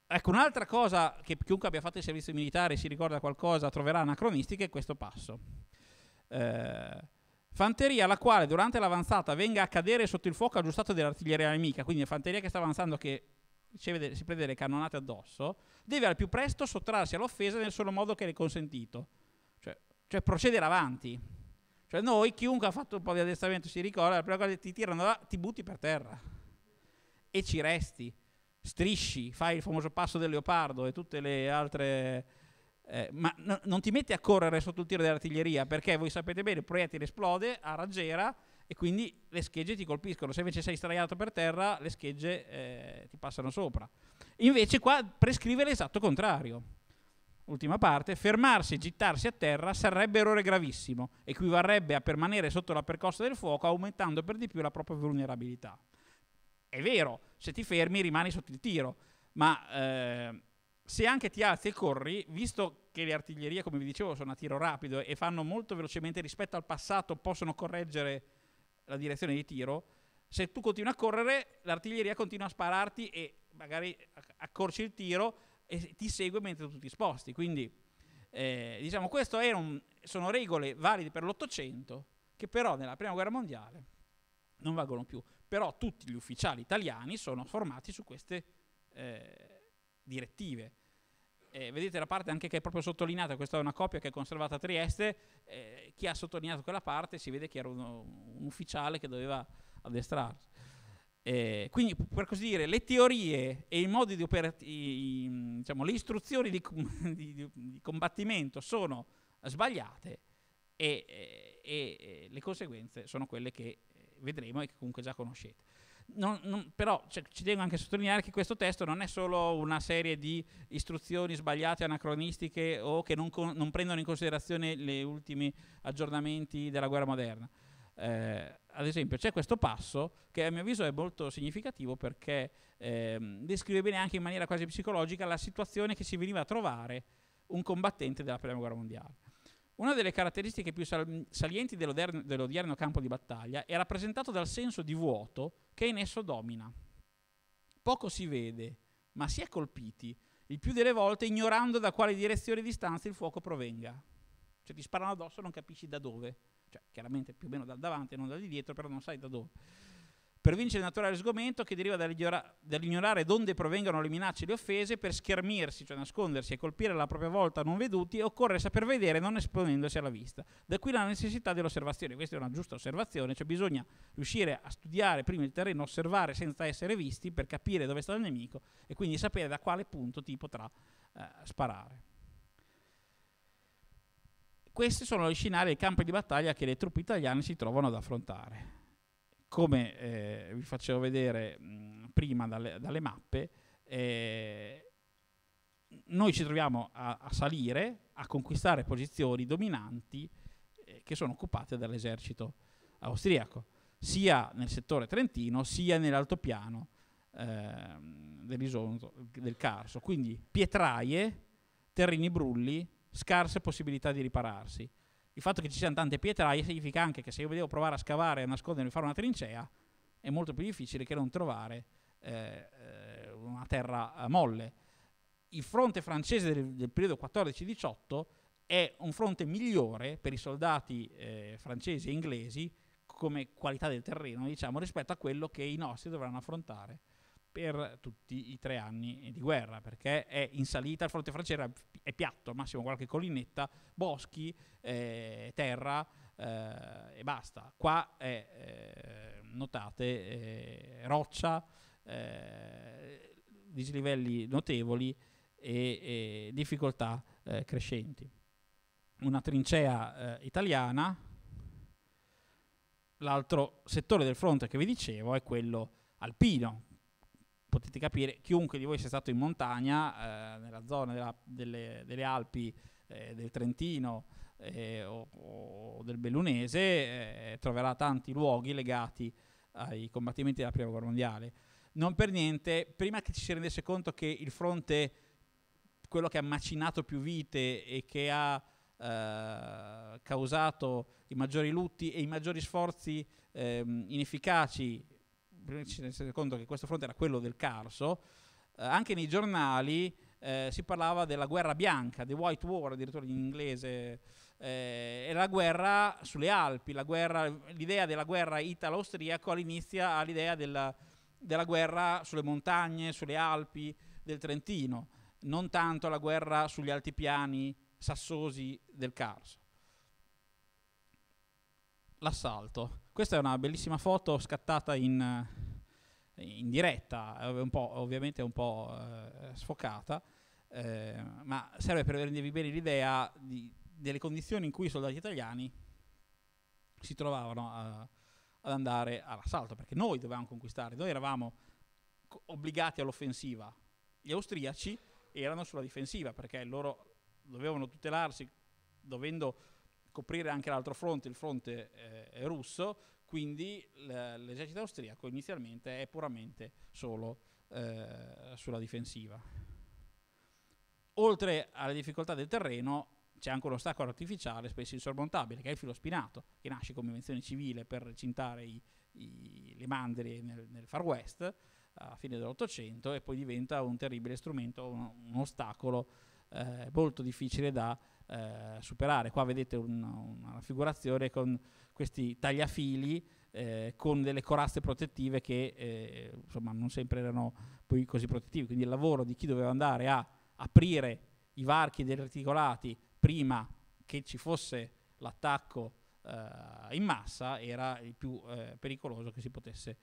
Ecco, un'altra cosa che chiunque abbia fatto il servizio militare si ricorda qualcosa troverà anacronistica è questo passo. Eh, fanteria la quale durante l'avanzata venga a cadere sotto il fuoco aggiustato dell'artiglieria nemica, quindi fanteria che sta avanzando che si prende le cannonate addosso, deve al più presto sottrarsi all'offesa nel solo modo che le è consentito cioè procedere avanti. Cioè noi, chiunque ha fatto un po' di addestramento si ricorda, la prima cosa che ti tirano là, ti butti per terra e ci resti, strisci, fai il famoso passo del leopardo e tutte le altre... Eh, ma no, non ti metti a correre sotto il tiro dell'artiglieria perché voi sapete bene, il proiettile esplode a raggiera e quindi le schegge ti colpiscono. Se invece sei straiato per terra, le schegge eh, ti passano sopra. Invece qua prescrive l'esatto contrario ultima parte, fermarsi e gittarsi a terra sarebbe errore gravissimo, equivarrebbe a permanere sotto la percossa del fuoco aumentando per di più la propria vulnerabilità. È vero, se ti fermi rimani sotto il tiro, ma eh, se anche ti alzi e corri, visto che le artiglierie, come vi dicevo, sono a tiro rapido e fanno molto velocemente rispetto al passato, possono correggere la direzione di tiro, se tu continui a correre, l'artiglieria continua a spararti e magari accorci il tiro e ti segue mentre tu ti sposti. Quindi, eh, diciamo, queste sono regole valide per l'Ottocento che però nella Prima Guerra Mondiale non valgono più. Però tutti gli ufficiali italiani sono formati su queste eh, direttive. Eh, vedete la parte anche che è proprio sottolineata, questa è una copia che è conservata a Trieste, eh, chi ha sottolineato quella parte si vede che era uno, un ufficiale che doveva addestrarsi. Eh, quindi, per così dire, le teorie e i modi di operati, diciamo, le istruzioni di, di, di, combattimento sono sbagliate e, eh, e, e, eh, le conseguenze sono quelle che eh, vedremo e che comunque già conoscete. Non, non, però cioè, ci tengo anche a sottolineare che questo testo non è solo una serie di istruzioni sbagliate, anacronistiche o che non, con, non prendono in considerazione gli ultimi aggiornamenti della guerra moderna. Eh, ad esempio c'è questo passo che a mio avviso è molto significativo perché ehm, descrive bene anche in maniera quasi psicologica la situazione che si veniva a trovare un combattente della Prima Guerra Mondiale. Una delle caratteristiche più sal- salienti dell'odierno, dell'odierno campo di battaglia è rappresentato dal senso di vuoto che in esso domina. Poco si vede, ma si è colpiti, il più delle volte ignorando da quale direzione e distanza il fuoco provenga. Cioè ti sparano addosso e non capisci da dove cioè chiaramente più o meno dal davanti e non dal di dietro, però non sai da dove. Per vincere il naturale sgomento che deriva dall'ignorare donde provengono le minacce e le offese, per schermirsi, cioè nascondersi e colpire alla propria volta non veduti, occorre saper vedere non esponendosi alla vista. Da qui la necessità dell'osservazione. Questa è una giusta osservazione, cioè bisogna riuscire a studiare prima il terreno, osservare senza essere visti per capire dove sta il nemico e quindi sapere da quale punto ti potrà eh, sparare. Questi sono gli scenari e i campi di battaglia che le truppe italiane si trovano ad affrontare. Come eh, vi facevo vedere mh, prima dalle, dalle mappe, eh, noi ci troviamo a, a, salire, a conquistare posizioni dominanti eh, che sono occupate dall'esercito austriaco, sia nel settore trentino sia nell'altopiano eh, dell'Isonzo, del Carso. Quindi pietraie, terreni brulli, scarse possibilità di ripararsi. Il fatto che ci siano tante pietraie significa anche che se io devo provare a scavare, a nascondermi, fare una trincea, è molto più difficile che non trovare eh, eh una terra eh, molle. Il fronte francese del, del periodo 14-18 è un fronte migliore per i soldati eh, francesi e inglesi come qualità del terreno, diciamo, rispetto a quello che i nostri dovranno affrontare per tutti i tre anni di guerra, perché è in salita, il fronte francese è piatto, al massimo qualche collinetta, boschi, eh, terra eh, e basta. Qua è, eh, notate, eh, roccia, eh, dislivelli notevoli e, e difficoltà eh, crescenti. Una trincea italiana, l'altro settore del fronte che vi dicevo è quello alpino, potete capire, chiunque di voi sia stato in montagna, eh, nella zona della, delle, delle, Alpi, eh, del Trentino eh, o, o, del Bellunese, eh, troverà tanti luoghi legati ai combattimenti della Prima Guerra Mondiale. Non per niente, prima che ci si rendesse conto che il fronte, quello che ha macinato più vite e che ha eh, causato i maggiori lutti e i maggiori sforzi eh, inefficaci prima che ci rendessimo conto che questo fronte era quello del Carso, eh, anche nei giornali eh, si parlava della guerra bianca, the White War, addirittura in inglese, eh, era la guerra sulle Alpi, guerra, l'idea della guerra italo-austriaca all'inizio all'idea della, della guerra sulle montagne, sulle Alpi del Trentino, non tanto la guerra sugli altipiani sassosi del Carso. L'assalto. Questa è una bellissima foto scattata in, eh, in diretta, un ovviamente un po' eh, sfocata, eh, ma serve per rendervi bene l'idea di, delle condizioni in cui i soldati italiani si trovavano a, eh, ad andare all'assalto, perché noi dovevamo conquistare, noi eravamo obbligati all'offensiva, gli austriaci erano sulla difensiva perché loro dovevano tutelarsi dovendo coprire anche l'altro fronte, il fronte eh, russo, quindi l'esercito austriaco inizialmente è puramente solo eh, sulla difensiva. Oltre alle difficoltà del terreno c'è anche un ostacolo artificiale spesso insormontabile, che è il filo spinato, che nasce come invenzione civile per recintare i, i, le mandrie nel, nel, Far West a fine dell'Ottocento e poi diventa un terribile strumento, un, un ostacolo eh, molto difficile da eh, superare. Qua vedete una, una raffigurazione con questi tagliafili eh, con delle corazze protettive che eh, insomma non sempre erano poi così protettive. Quindi il lavoro di chi doveva andare a aprire i varchi dei reticolati prima che ci fosse l'attacco eh, in massa era il più eh, pericoloso che si potesse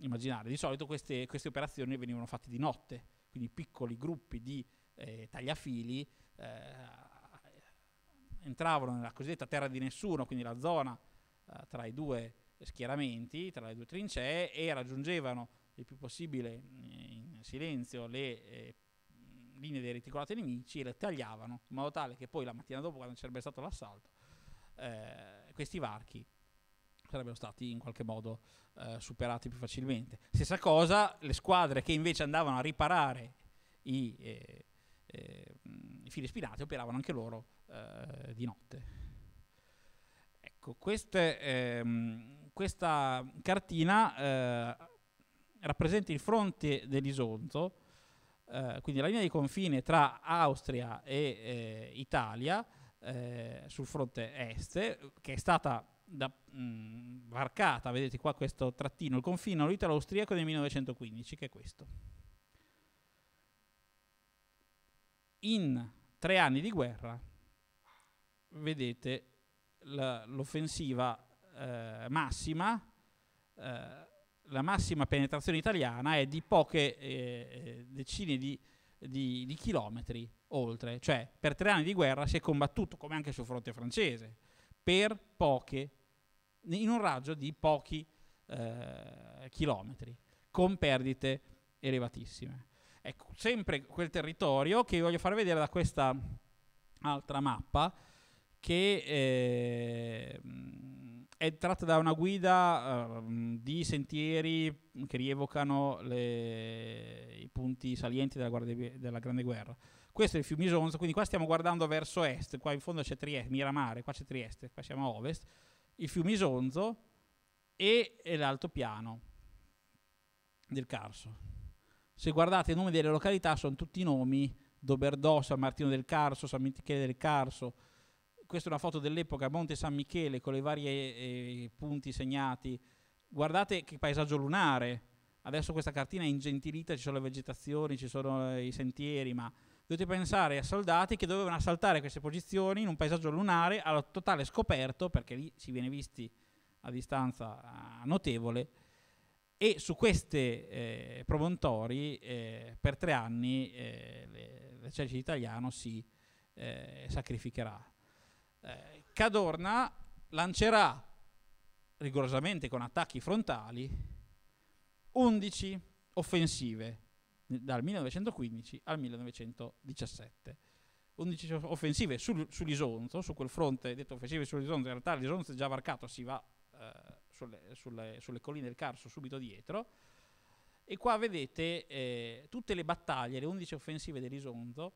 immaginare. Di solito queste, queste operazioni venivano fatte di notte, quindi piccoli gruppi di eh, tagliafili entravano nella cosiddetta terra di nessuno, quindi la zona eh, tra i due schieramenti, tra le due trincee e raggiungevano il più possibile in silenzio le eh, linee dei reticolati nemici e le tagliavano in modo tale che poi la mattina dopo quando sarebbe stato l'assalto eh, questi varchi sarebbero stati in qualche modo eh, superati più facilmente. Stessa cosa le squadre che invece andavano a riparare i, eh, eh, i fili spinati operavano anche loro eh, di notte. Ecco, queste, ehm, questa cartina eh, rappresenta il fronte dell'Isonzo, eh, quindi la linea di confine tra Austria e eh, Italia eh, sul fronte est, che è stata da, mh, varcata, vedete qua questo trattino, il confine italo-austriaco del 1915, che è questo. in tre anni di guerra vedete l'offensiva eh, massima, eh, la massima penetrazione italiana è di poche eh, eh, decine di, di, di, chilometri oltre, cioè per tre anni di guerra si è combattuto, come anche sul fronte francese, per poche, in un raggio di pochi eh, chilometri, con perdite elevatissime. Ecco, sempre quel territorio che vi voglio far vedere da questa altra mappa che eh, è tratta da una guida eh, di sentieri che rievocano le, i punti salienti della, guardia, della, Grande Guerra. Questo è il Fiumisonzo, quindi qua stiamo guardando verso est, qua in fondo c'è Trieste, Miramare, qua c'è Trieste, qua siamo a ovest, il Fiumisonzo e, e l'altopiano del Carso. Se guardate i nomi delle località sono tutti nomi, Doberdò, San Martino del Carso, San Michele del Carso. Questa è una foto dell'epoca, Monte San Michele con i vari eh, punti segnati. Guardate che paesaggio lunare. Adesso questa cartina è ingentilita, ci sono le vegetazioni, ci sono eh, i sentieri, ma dovete pensare a soldati che dovevano assaltare queste posizioni in un paesaggio lunare a totale scoperto, perché lì si viene visti a distanza ah, notevole, e su questi eh, promontori eh, per tre anni eh, l'esercito italiano si eh, sacrificherà. Eh, Cadorna lancerà rigorosamente con attacchi frontali 11 offensive dal 1915 al 1917. 11 offensive sul, sull'Isonzo, su quel fronte detto offensive sull'Isonzo, in realtà l'Isonzo è già varcato, si va eh, sulle, sulle, sulle colline del Carso subito dietro. E qua vedete eh, tutte le battaglie, le 11 offensive dell'Isonzo,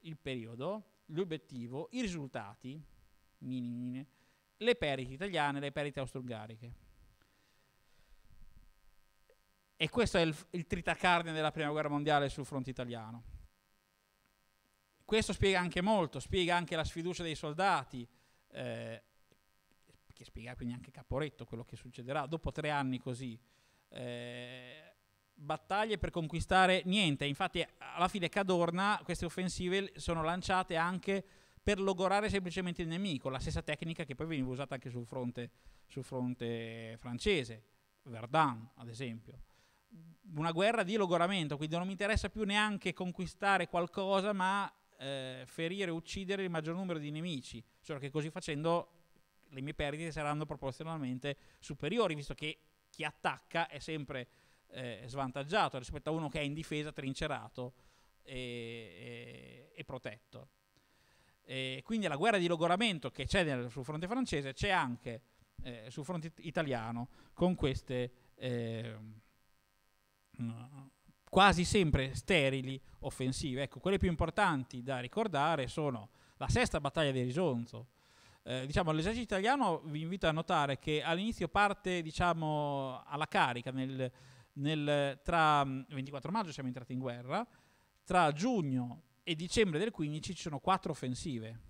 il periodo, l'obiettivo, i risultati, minimi, le perite italiane e le perite austro-ungariche. E questo è il, il tritacarne della prima guerra mondiale sul fronte italiano. Questo spiega anche molto, spiega anche la sfiducia dei soldati eh, che spiega quindi anche Caporetto quello che succederà dopo tre anni così. Eh, battaglie per conquistare niente, infatti alla fine Cadorna queste offensive sono lanciate anche per logorare semplicemente il nemico, la stessa tecnica che poi veniva usata anche sul fronte, sul fronte francese, Verdun ad esempio. Una guerra di logoramento, quindi non mi interessa più neanche conquistare qualcosa, ma eh, ferire, uccidere il maggior numero di nemici, solo che così facendo le mie perdite saranno proporzionalmente superiori, visto che chi attacca è sempre eh, svantaggiato rispetto a uno che è in difesa, trincerato e, e, e protetto. E quindi la guerra di logoramento che c'è nel, sul fronte francese c'è anche eh, sul fronte italiano con queste eh, quasi sempre sterili offensive. Ecco, quelle più importanti da ricordare sono la sesta battaglia di Risonzo, eh, diciamo, l'esercito italiano vi invito a notare che all'inizio parte diciamo, alla carica, nel, nel, tra mm, il 24 maggio siamo entrati in guerra, tra giugno e dicembre del 15 ci sono quattro offensive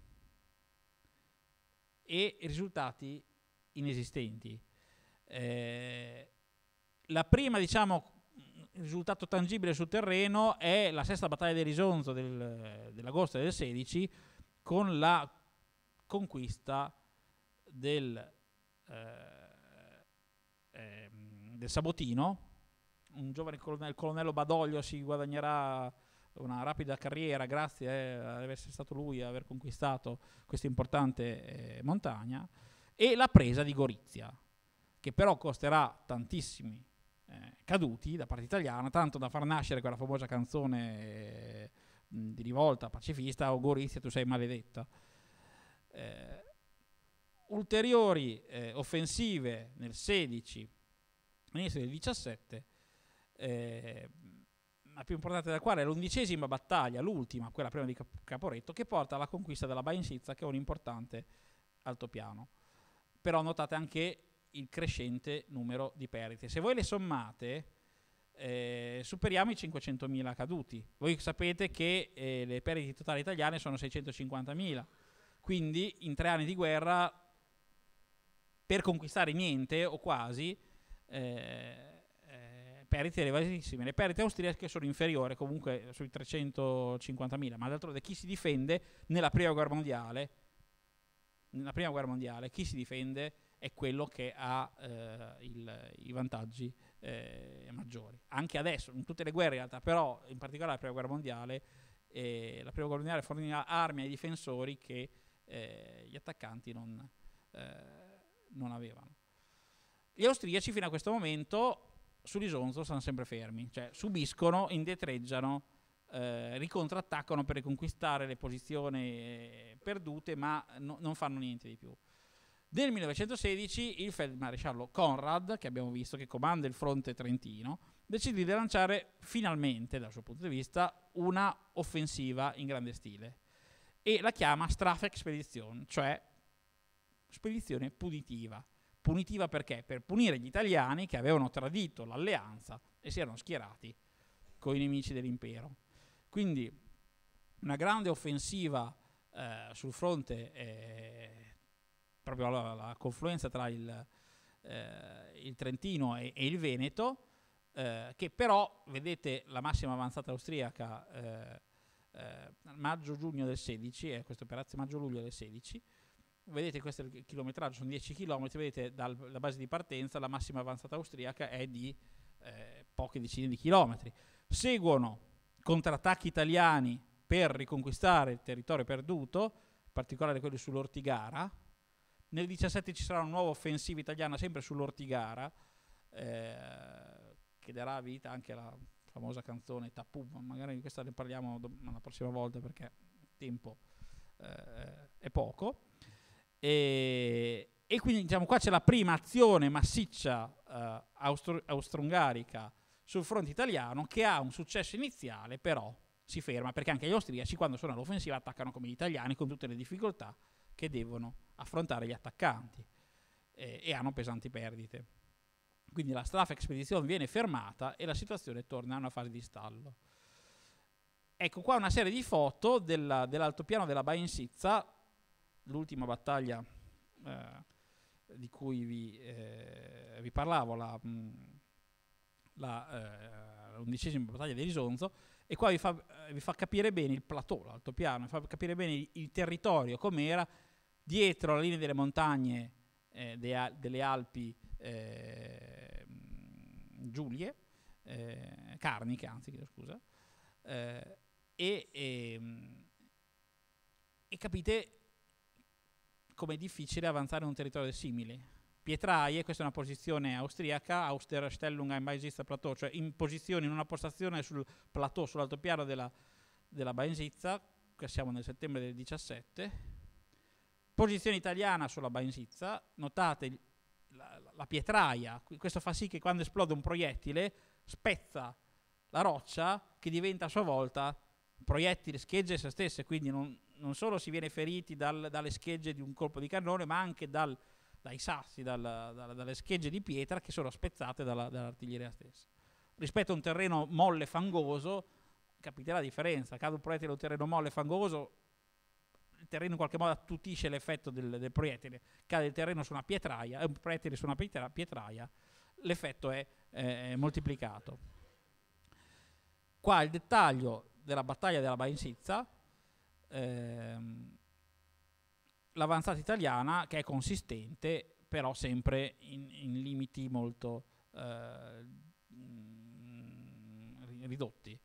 e risultati inesistenti. Eh, la prima, diciamo, risultato tangibile sul terreno è la sesta battaglia di Risonzo del, dell'agosto del 16 con la conquista del, eh, eh, del Sabotino, un giovane colonnello, il colonnello Badoglio si guadagnerà una rapida carriera grazie eh, ad essere stato lui a aver conquistato questa importante eh, montagna, e la presa di Gorizia, che però costerà tantissimi eh, caduti da parte italiana, tanto da far nascere quella famosa canzone eh, di rivolta pacifista, o oh, Gorizia tu sei maledetta eh, ulteriori eh, offensive nel 16, all'inizio del 17, eh, la più importante della quale è l'undicesima battaglia, l'ultima, quella prima di Caporetto, che porta alla conquista della Bainsizza, che è un importante altopiano. Però notate anche il crescente numero di perdite. Se voi le sommate, eh, superiamo i 500.000 caduti. Voi sapete che eh, le perdite totali italiane sono 650.000 quindi in tre anni di guerra, per conquistare niente o quasi, eh, eh, perite elevatissime. Le perdite austriache sono inferiori comunque sui 350.000, ma d'altronde chi si difende nella prima guerra mondiale? Nella prima guerra mondiale chi si difende è quello che ha eh, il, i vantaggi eh, maggiori. Anche adesso, in tutte le guerre in realtà, però in particolare la prima guerra mondiale, eh, la prima guerra mondiale fornirà armi ai difensori che eh, gli attaccanti non, eh, non, avevano. Gli austriaci fino a questo momento sull'Isonzo stanno sempre fermi, cioè subiscono, indietreggiano, eh, ricontrattaccano per riconquistare le posizioni eh, perdute, ma no, non fanno niente di più. Nel 1916 il feldmaresciallo Conrad, che abbiamo visto che comanda il fronte trentino, decide di lanciare finalmente, dal suo punto di vista, una offensiva in grande stile e la chiama Strafec Spedizione, cioè spedizione punitiva. Punitiva perché? Per punire gli italiani che avevano tradito l'alleanza e si erano schierati con i nemici dell'impero. Quindi una grande offensiva eh, sul fronte, eh, proprio la, la, confluenza tra il, eh, il Trentino e, e, il Veneto, eh, che però, vedete, la massima avanzata austriaca eh, eh, maggio-giugno del 16, eh, questa operazione maggio-luglio del 16, vedete questo è il chilometraggio, sono 10 km, vedete dalla base di partenza la massima avanzata austriaca è di eh, poche decine di chilometri. Seguono contrattacchi italiani per riconquistare il territorio perduto, in particolare quelli sull'Ortigara. Nel 17 ci sarà una nuova offensiva italiana sempre sull'Ortigara, eh, che darà vita anche alla famosa canzone Tapu, magari di questa ne parliamo do- la prossima volta perché il tempo eh, è poco. E, e, quindi diciamo qua c'è la prima azione massiccia eh, austro- austro-ungarica sul fronte italiano che ha un successo iniziale, però si ferma perché anche gli austriaci quando sono all'offensiva attaccano come gli italiani con tutte le difficoltà che devono affrontare gli attaccanti eh, e hanno pesanti perdite. Quindi la Strafe expedizione viene fermata e la situazione torna a una fase di stallo. Ecco qua una serie di foto della, dell'altopiano della Bainsizza, l'ultima battaglia eh, di cui vi, eh, vi parlavo, la, mm, la eh, undicesima battaglia di Risonzo, e qua vi fa, eh, vi fa, capire bene il plateau, l'altopiano, vi fa capire bene il, il territorio, com'era dietro la linea delle montagne eh, de, delle Alpi eh, Giulie, eh, Carnica, anzi chiedo scusa, eh, e, e, ehm, e, capite com'è difficile avanzare in un territorio simile. Pietraie, questa è una posizione austriaca, Austerstellung Stellung am Plateau, cioè in posizione, in una postazione sul plateau, sull'altopiano della, della Baisizza, che siamo nel settembre del 17, posizione italiana sulla Baisizza, notate la, la pietraia. Questo fa sì che quando esplode un proiettile spezza la roccia che diventa a sua volta proiettile, schegge se stesse, quindi non, non solo si viene feriti dal, dalle schegge di un colpo di cannone, ma anche dal, dai sassi, dal, dal, dalle schegge di pietra che sono spezzate dalla, dall'artiglieria stessa. Rispetto a un terreno molle fangoso, capite la differenza, cade un proiettile da un terreno molle fangoso, terreno in qualche modo attutisce l'effetto del, del proiettile, cade il terreno su una pietraia, un proiettile su una pietra, pietraia, l'effetto è eh, moltiplicato. Qua il dettaglio della battaglia della Bainsizza, ehm, l'avanzata italiana che è consistente, però sempre in, in limiti molto eh, mm, ridotti.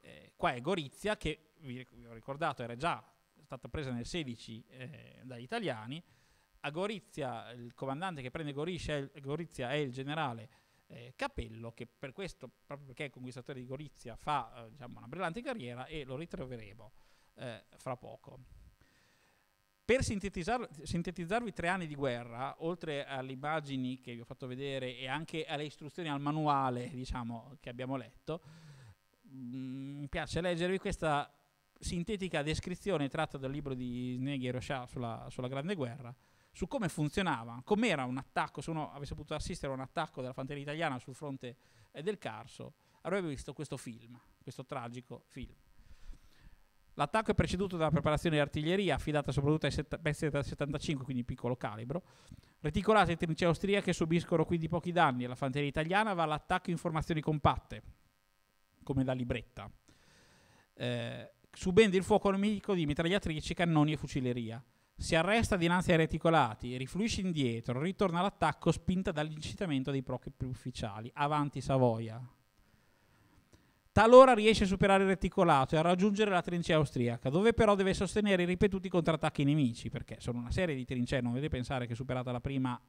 Eh, qua è Gorizia che, vi ho ricordato, era già stata presa nel 16 eh, dagli italiani. A Gorizia, il comandante che prende Gorizia, è il generale eh, Capello, che per questo, proprio perché è conquistatore di Gorizia, fa eh, diciamo, una brillante carriera e lo ritroveremo eh, fra poco. Per sintetizzarvi tre anni di guerra, oltre alle immagini che vi ho fatto vedere e anche alle istruzioni al manuale diciamo, che abbiamo letto, mm, mi piace leggervi questa sintetica descrizione tratta dal libro di Sneghi e Rochat sulla, sulla Grande Guerra, su come funzionava, com'era un attacco, se uno avesse potuto assistere a un attacco della fanteria italiana sul fronte eh, del Carso, avrebbe visto questo film, questo tragico film. L'attacco è preceduto da una preparazione di artiglieria affidata soprattutto ai set- pezzi da 75, quindi piccolo calibro. Reticolate trincee austriache subiscono quindi pochi danni e la fanteria italiana va all'attacco in formazioni compatte, come da libretta. Eh, subendo il fuoco nemico di mitragliatrici, cannoni e fucileria. Si arresta dinanzi ai reticolati, rifluisce indietro, ritorna all'attacco spinta dall'incitamento dei propri ufficiali. Avanti Savoia. Talora riesce a superare il reticolato e a raggiungere la trincea austriaca, dove però deve sostenere i ripetuti contrattacchi nemici, perché sono una serie di trincee, non dovete pensare che superata la prima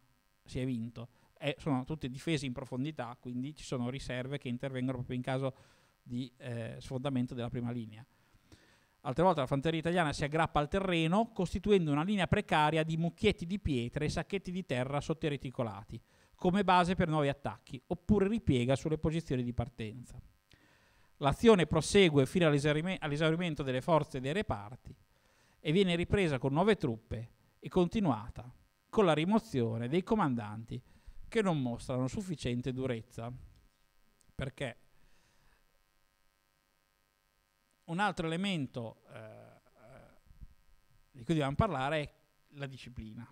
si è vinto. E eh, sono tutte difese in profondità, quindi ci sono riserve che intervengono proprio in caso di eh, sfondamento della prima linea. Altre volte la fanteria italiana si aggrappa al terreno costituendo una linea precaria di mucchietti di pietra e sacchetti di terra sotto i reticolati, come base per nuovi attacchi, oppure ripiega sulle posizioni di partenza. L'azione prosegue fino all'esaurimento delle forze dei reparti e viene ripresa con nuove truppe e continuata con la rimozione dei comandanti che non mostrano sufficiente durezza. Perché un altro elemento eh, eh, di cui dobbiamo parlare è la disciplina.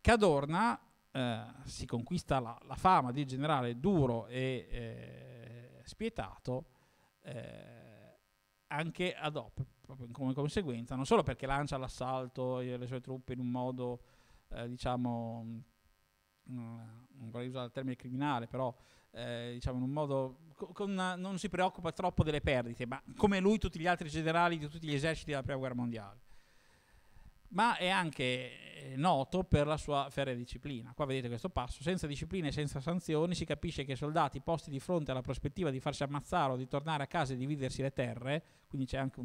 Cadorna eh, si conquista la, la, fama di generale duro e eh, spietato eh, anche ad hoc, come conseguenza, non solo perché lancia l'assalto e le sue truppe in un modo, eh, diciamo, mm, mm, non vorrei usare il termine criminale, però eh, diciamo in un modo una, non si preoccupa troppo delle perdite, ma come lui tutti gli altri generali di tutti gli eserciti della prima guerra mondiale. Ma è anche eh, noto per la sua ferrea disciplina. Qua vedete questo passo. Senza disciplina e senza sanzioni si capisce che i soldati posti di fronte alla prospettiva di farsi ammazzare o di tornare a casa e dividersi le terre, quindi c'è anche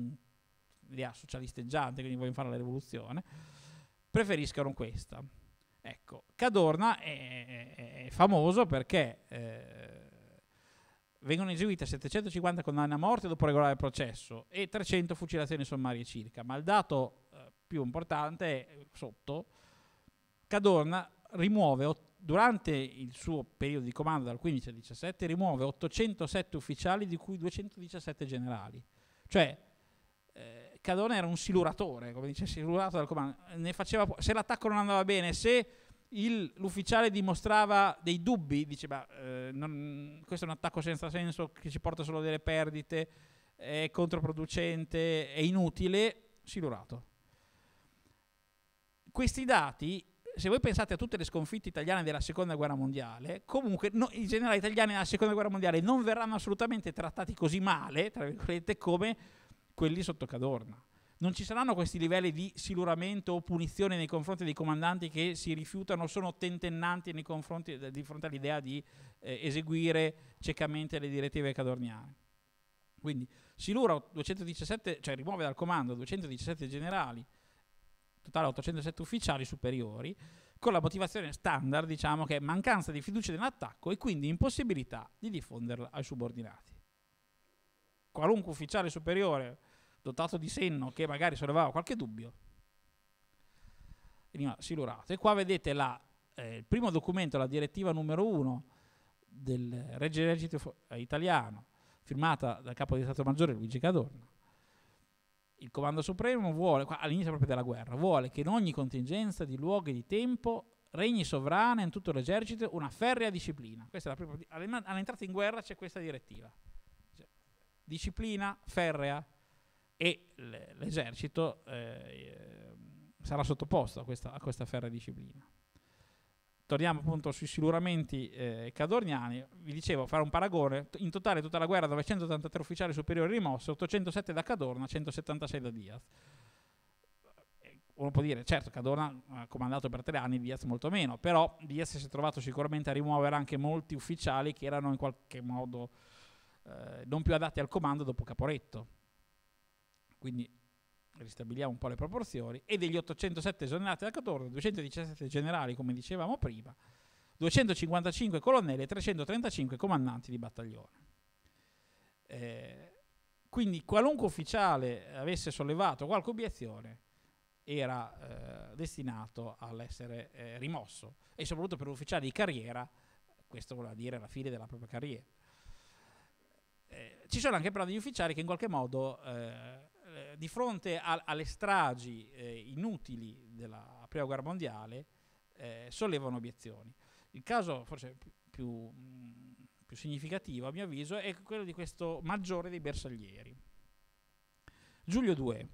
un'idea socialisteggiante, quindi vogliono fare la rivoluzione, preferiscono questa. Ecco, Cadorna è, è, è famoso perché eh, vengono eseguite 750 condanne a morte dopo regolare processo e 300 fucilazioni sommarie circa, ma il dato eh, più importante è eh, sotto, Cadorna rimuove durante il suo periodo di comando dal 15 al 17 rimuove 807 ufficiali di cui 217 generali. Cioè eh, Cadone era un siluratore, come dice silurato dal comando, faceva, se l'attacco non andava bene, se il, l'ufficiale dimostrava dei dubbi, diceva eh, non, questo è un attacco senza senso che ci porta solo delle perdite, è controproducente, è inutile, silurato. Questi dati, se voi pensate a tutte le sconfitte italiane della seconda guerra mondiale, comunque no, i generali italiani della seconda guerra mondiale non verranno assolutamente trattati così male, tra virgolette, come quelli sotto Cadorna. Non ci saranno questi livelli di siluramento o punizione nei confronti dei comandanti che si rifiutano, sono tentennanti nei confronti, eh, di fronte all'idea di eh, eseguire ciecamente le direttive cadorniane. Quindi Silura 217, cioè rimuove dal comando 217 generali, totale 807 ufficiali superiori, con la motivazione standard, diciamo, che è mancanza di fiducia nell'attacco e quindi impossibilità di diffonderla ai subordinati. Qualunque ufficiale superiore dotato di senno che magari sollevava qualche dubbio, veniva silurato. E qua vedete la, eh, il primo documento, la direttiva numero 1 del Regio Esercito eh, italiano, firmata dal capo di Stato Maggiore Luigi Cadorna. Il Comando Supremo vuole, all'inizio proprio della guerra, vuole che in ogni contingenza di luogo e di tempo regni sovrana in tutto l'esercito una ferrea disciplina. Questa è la prima, all'entrata in guerra c'è questa direttiva. Cioè, disciplina ferrea e l'esercito eh, sarà sottoposto a questa, a questa ferra disciplina. Torniamo appunto sui siluramenti eh, cadorniani, vi dicevo fare un paragone, in totale tutta la guerra 983 ufficiali superiori rimossi, 807 da Cadorna, 176 da Diaz eh, uno può dire, certo, Cadorna ha comandato per tre anni, Diaz molto meno, però Diaz si è trovato sicuramente a rimuovere anche molti ufficiali che erano in qualche modo eh, non più adatti al comando dopo Caporetto quindi ristabiliamo un po' le proporzioni, e degli 807 esonerati da 14, 217 generali, come dicevamo prima, 255 colonnelli e 335 comandanti di battaglione. Eh, quindi qualunque ufficiale avesse sollevato qualche obiezione era eh, destinato all'essere eh, rimosso e soprattutto per un ufficiale di carriera, questo voleva dire la fine della propria carriera. Eh, ci sono anche però degli ufficiali che in qualche modo eh, di fronte a, alle stragi eh, inutili della prima guerra mondiale eh, sollevano obiezioni. Il caso forse più, mm, più, significativo, a mio avviso, è quello di questo maggiore dei bersaglieri. Giulio II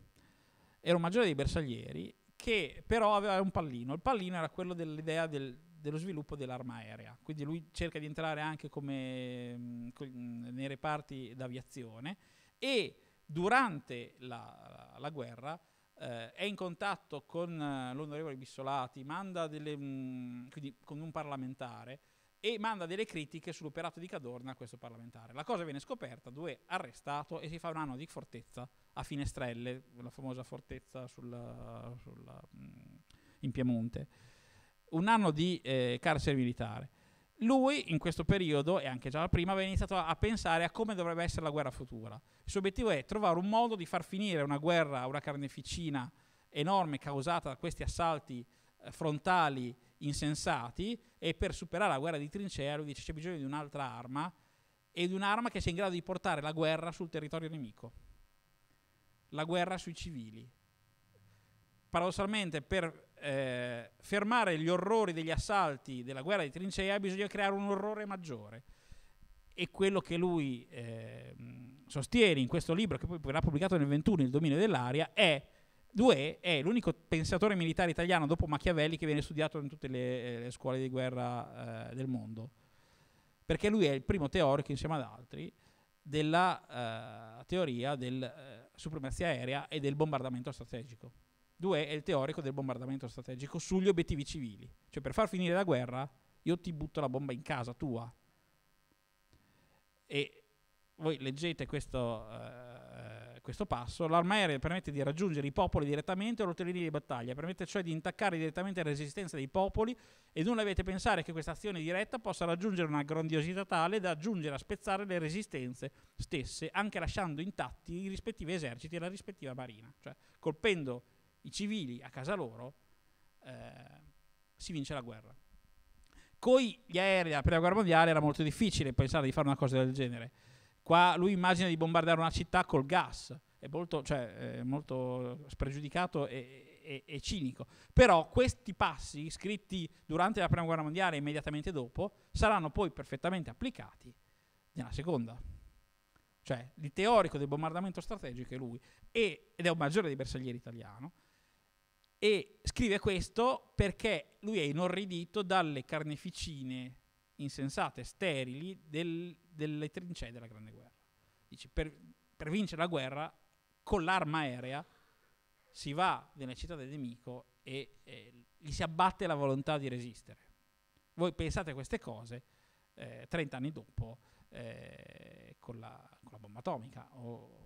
era un maggiore dei bersaglieri che però aveva un pallino. Il pallino era quello dell'idea del, dello sviluppo dell'arma aerea, quindi lui cerca di entrare anche come, mh, mm, mm, nei reparti d'aviazione e durante la, la guerra eh, è in contatto con eh, l'onorevole Bissolati, manda delle, mh, mm, quindi con un parlamentare, e manda delle critiche sull'operato di Cadorna a questo parlamentare. La cosa viene scoperta, Due arrestato e si fa un anno di fortezza a Finestrelle, la famosa fortezza sulla, sulla, mm, in Piemonte. Un anno di eh, carcere militare. Lui in questo periodo, e anche già prima, aveva iniziato a, a pensare a come dovrebbe essere la guerra futura. Il suo obiettivo è trovare un modo di far finire una guerra, una carneficina enorme causata da questi assalti eh, frontali insensati e per superare la guerra di trincea lui dice c'è bisogno di un'altra arma e di un'arma che sia in grado di portare la guerra sul territorio nemico, la guerra sui civili. Paradossalmente per eh, fermare gli orrori degli assalti della guerra di trincea bisogna creare un orrore maggiore. E quello che lui eh, sostiene in questo libro, che poi verrà pubblicato nel 21, Il dominio dell'aria, è Due è l'unico pensatore militare italiano dopo Machiavelli che viene studiato in tutte le, eh, le scuole di guerra eh, del mondo, perché lui è il primo teorico insieme ad altri della eh, teoria della eh, supremazia aerea e del bombardamento strategico. Due è il teorico del bombardamento strategico sugli obiettivi civili. Cioè per far finire la guerra io ti butto la bomba in casa tua. E voi leggete questo, uh, questo passo, l'arma aerea permette di raggiungere i popoli direttamente o le linee di battaglia, permette cioè di intaccare direttamente la resistenza dei popoli e non avete pensare che questa azione diretta possa raggiungere una grandiosità tale da aggiungere a spezzare le resistenze stesse, anche lasciando intatti i rispettivi eserciti e la rispettiva marina. Cioè colpendo i civili a casa loro, eh, si vince la guerra. Con gli aerei della prima guerra mondiale era molto difficile pensare di fare una cosa del genere. Qua lui immagina di bombardare una città col gas, è molto, cioè, è molto spregiudicato e, e, e, cinico. Però questi passi, scritti durante la prima guerra mondiale e immediatamente dopo, saranno poi perfettamente applicati nella seconda. Cioè, il teorico del bombardamento strategico è lui, ed è un maggiore dei bersaglieri italiano, e scrive questo perché lui è inorridito dalle carneficine insensate, sterili, del, delle trincee della Grande Guerra. Dice, per, per vincere la guerra, con l'arma aerea, si va nella città del nemico e eh, gli si abbatte la volontà di resistere. Voi pensate a queste cose eh, 30 anni dopo eh, con, la, con, la, bomba atomica o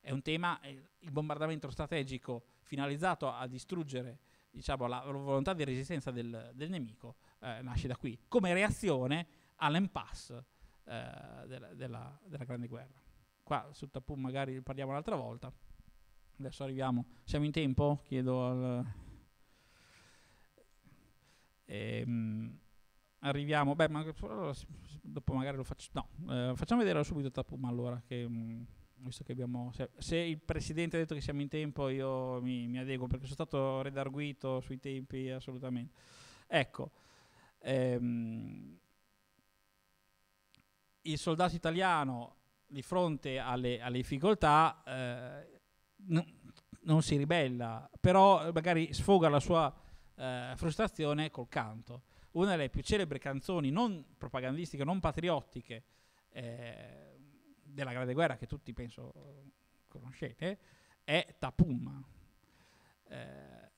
è un tema, eh, il bombardamento strategico finalizzato a distruggere diciamo, la, volontà di resistenza del, del nemico eh, nasce da qui, come reazione all'impasse eh, della, della, della, Grande Guerra. Qua su Tapu magari parliamo un'altra volta, adesso arriviamo, siamo in tempo? Chiedo al... Ehm, arriviamo, beh, ma, dopo magari lo faccio, no, eh, facciamo vedere subito Tapu, ma allora che... Mh, mm, visto che abbiamo, se, se, il Presidente ha detto che siamo in tempo io mi, mi adeguo perché sono stato redarguito sui tempi assolutamente. Ecco, ehm, il soldato italiano di fronte alle, alle difficoltà eh, n- non si ribella, però magari sfoga la sua eh, frustrazione col canto. Una delle più celebri canzoni non propagandistiche, non patriottiche. Eh, della Grande Guerra che tutti penso conoscete, è Tapum. Eh,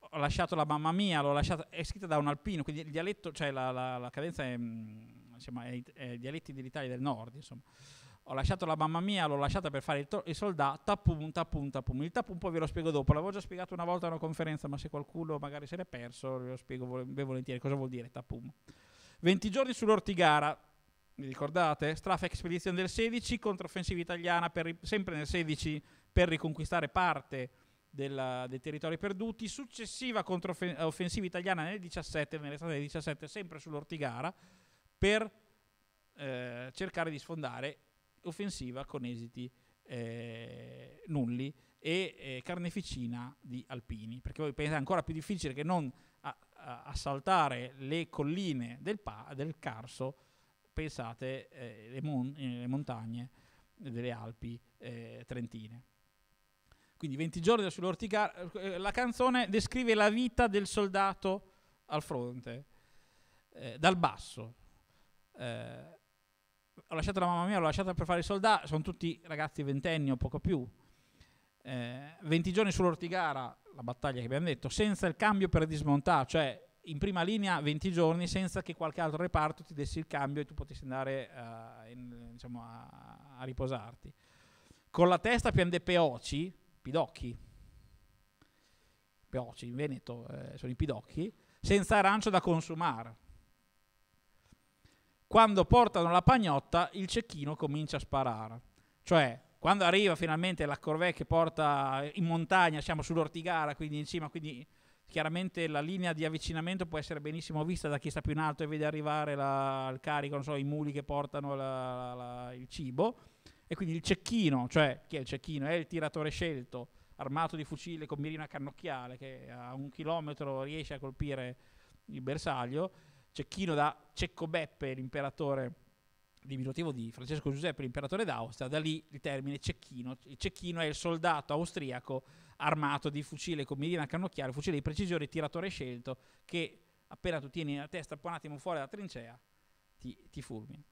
ho lasciato la mamma mia, l'ho lasciata, è scritta da un alpino, quindi il dialetto, cioè la, la, la cadenza è, mm, insomma, è, è dialetti dell'Italia del nord, insomma. Ho lasciato la mamma mia, l'ho lasciata per fare il, to- il soldato, tapum, tapum, tapum. Il tapum poi ve lo spiego dopo, l'avevo già spiegato una volta a una conferenza, ma se qualcuno magari se l'è perso, ve lo spiego vol- volentieri cosa vuol dire tapum. 20 giorni sull'ortigara, vi ricordate? Strafe Expedition del 16, controffensiva italiana per, sempre nel 16 per riconquistare parte della, dei territori perduti, successiva controffensiva italiana nel 17, nell'estate del 17 sempre sull'Ortigara, per eh, cercare di sfondare offensiva con esiti eh, nulli e eh, carneficina di alpini, perché voi pensate ancora più difficile che non a, a, assaltare le colline del, pa, del Carso, pensate eh, le, mon- eh, le, montagne delle Alpi eh, trentine. Quindi 20 giorni sull'orticaria. Eh, la canzone descrive la vita del soldato al fronte, eh, dal basso. Eh, ho lasciato la mamma mia, l'ho lasciata per fare i soldati, sono tutti ragazzi ventenni o poco più. 20 giorni sull'ortigara, la battaglia che abbiamo detto, senza il cambio per dismontare, cioè in prima linea 20 giorni senza che qualche altro reparto ti desse il cambio e tu potessi andare uh, in, diciamo, a, a, riposarti. Con la testa piande Peoci, Pidocchi, Peoci in Veneto eh, sono i Pidocchi, senza arancio da consumare. Quando portano la pagnotta il cecchino comincia a sparare. Cioè, quando arriva finalmente la corvée che porta in montagna, siamo sull'Ortigara, quindi in cima, quindi chiaramente la linea di avvicinamento può essere benissimo vista da chi sta più in alto e vede arrivare la, il carico, so, i muli che portano la, la, il cibo. E quindi il cecchino, cioè chi è il cecchino? È il tiratore scelto, armato di fucile con mirina cannocchiale, che a un chilometro riesce a colpire il bersaglio. Cecchino da Cecco Beppe, l'imperatore diminutivo di Francesco Giuseppe, l'imperatore d'Austria, da lì il termine cecchino. Il cecchino è il soldato austriaco armato di fucile con mirina cannocchiale, fucile di precisione, tiratore scelto, che appena tu tieni la testa un attimo fuori dalla trincea, ti, ti fulmina.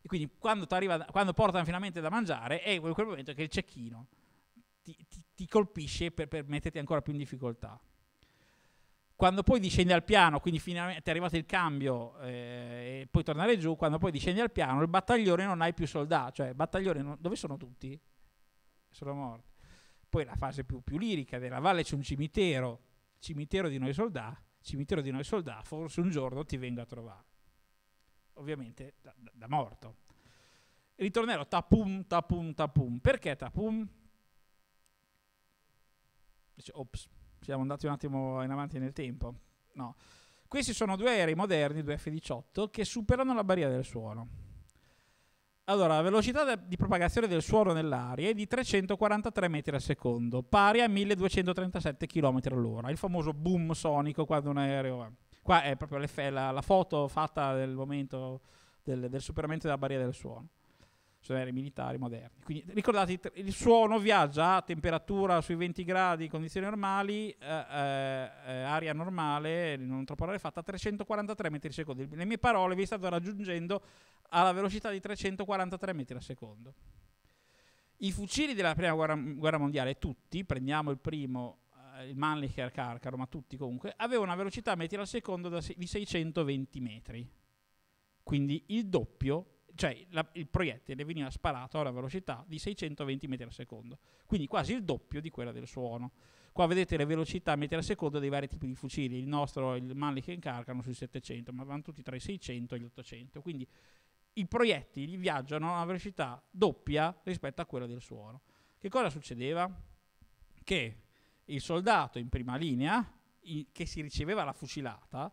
E quindi quando, arriva, quando portano finalmente da mangiare, è in quel momento che il cecchino ti, ti, ti colpisce per, per metterti ancora più in difficoltà. Quando poi discendi al piano, quindi finalmente è arrivato il cambio eh, e puoi tornare giù, quando poi discendi al piano il battaglione non hai più soldati, cioè battaglione non, dove sono tutti? Sono morti. Poi la fase più, più lirica della valle c'è un cimitero, cimitero di noi soldati, cimitero di noi soldati, forse un giorno ti vengo a trovare. Ovviamente da, da, da morto. Ritornerò tapum, tapum, tapum. Perché tapum? Dice, ops, siamo andati un attimo in avanti nel tempo. No. Questi sono due aerei moderni, due F-18, che superano la barriera del suono allora, la velocità di propagazione del suono nell'aria è di 343 metri al secondo, pari a 1237 km all'ora, il famoso boom sonico quando un aereo eh. Qua è proprio la, la foto fatta nel momento del, del superamento della barriera del suono cioè i militari moderni. Quindi ricordate, il suono viaggia a temperatura sui 20 gradi, condizioni normali, eh, eh, eh, aria normale, non troppo aria fatta, a 343 metri al secondo. Le mie parole vi stanno raggiungendo alla velocità di 343 metri al secondo. I fucili della prima guerra, guerra mondiale, tutti, prendiamo il primo, eh, il Mannlicher Carcaro, ma tutti comunque, avevano una velocità metri al secondo di 620 metri. Quindi il doppio cioè la, il proiettile veniva sparato a una velocità di 620 metri al secondo, quindi quasi il doppio di quella del suono. Qua vedete le velocità metri al secondo dei vari tipi di fucili, il nostro e il Malik incarcano sui 700, ma vanno tutti tra i 600 e gli 800, quindi i proiettili viaggiano a una velocità doppia rispetto a quella del suono. Che cosa succedeva? Che il soldato in prima linea, che si riceveva la fucilata,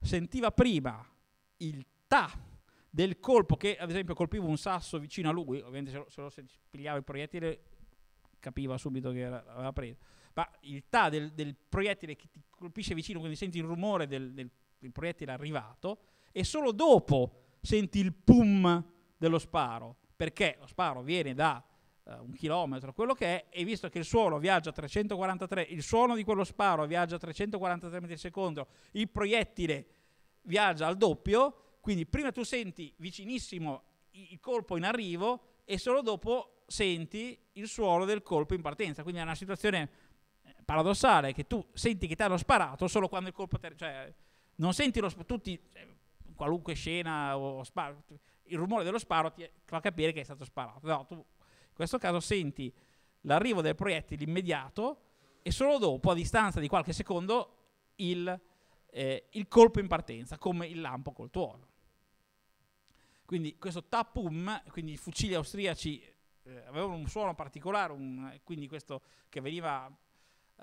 sentiva prima il ta del colpo che ad esempio colpivo un sasso vicino a lui, ovviamente se lo, se lo se pigliava il proiettile capiva subito che era, aveva preso, ma il ta del, del, proiettile che ti colpisce vicino, quindi senti il rumore del, del, del proiettile arrivato e solo dopo senti il pum dello sparo, perché lo sparo viene da uh, un chilometro, quello che è, e visto che il suono viaggia a 343, il suono di quello sparo viaggia a 343 metri al secondo, il proiettile viaggia al doppio, quindi prima tu senti vicinissimo il colpo in arrivo e solo dopo senti il suono del colpo in partenza. Quindi è una situazione eh, paradossale che tu senti che ti hanno sparato solo quando il colpo... Ter- cioè, non senti lo sparo, tutti, cioè, qualunque scena o sparo, il rumore dello sparo ti fa capire che è stato sparato. No, tu in questo caso senti l'arrivo del proiettile immediato e solo dopo, a distanza di qualche secondo, il, eh, il colpo in partenza, come il lampo col tuono. Quindi questo Tapum, quindi i fucili austriaci eh, avevano un suono particolare, un, eh, quindi questo che veniva eh,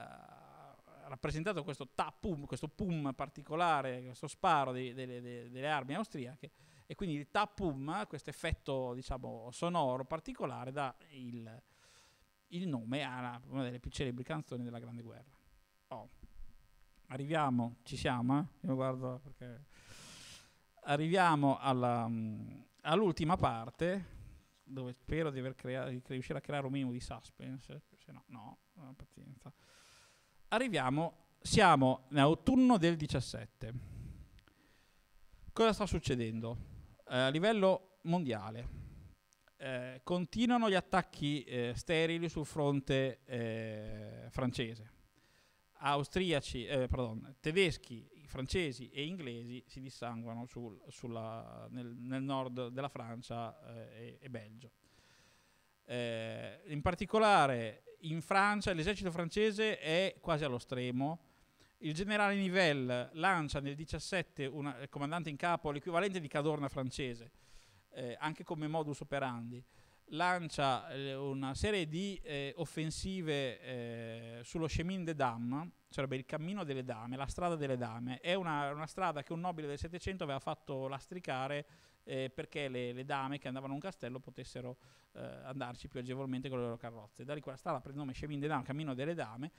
rappresentato questo Tapum, questo pum particolare, questo sparo di, delle, delle, delle armi austriache, e quindi il Tapum, questo effetto diciamo, sonoro particolare, dà il, il nome a una delle più celebri canzoni della Grande Guerra. Oh. Arriviamo, ci siamo, eh? Io guardo perché arriviamo mm, all'ultima parte dove spero di, di, riuscire a creare un minimo di suspense, se no, no, pazienza. Arriviamo, siamo in autunno del 17. Cosa sta succedendo? Eh, a livello mondiale eh, continuano gli attacchi eh, sterili sul fronte eh, francese. Austriaci, eh, pardon, tedeschi, francesi e inglesi si dissanguano sul, sulla, nel, nel, nord della Francia eh, e, e, Belgio. Eh, in particolare in Francia l'esercito francese è quasi allo stremo. Il generale Nivelle lancia nel 17 una, il comandante in capo l'equivalente di Cadorna francese, eh, anche come modus operandi lancia eh, una serie di eh, offensive eh, sullo Chemin des Dames, sarebbe il cammino delle dame, la strada delle dame. È una, una strada che un nobile del Settecento aveva fatto lastricare eh, perché le, le, dame che andavano a un castello potessero eh, andarci più agevolmente con le loro carrozze. Da lì quella strada prende il nome Chemin des Dames, cammino delle dame,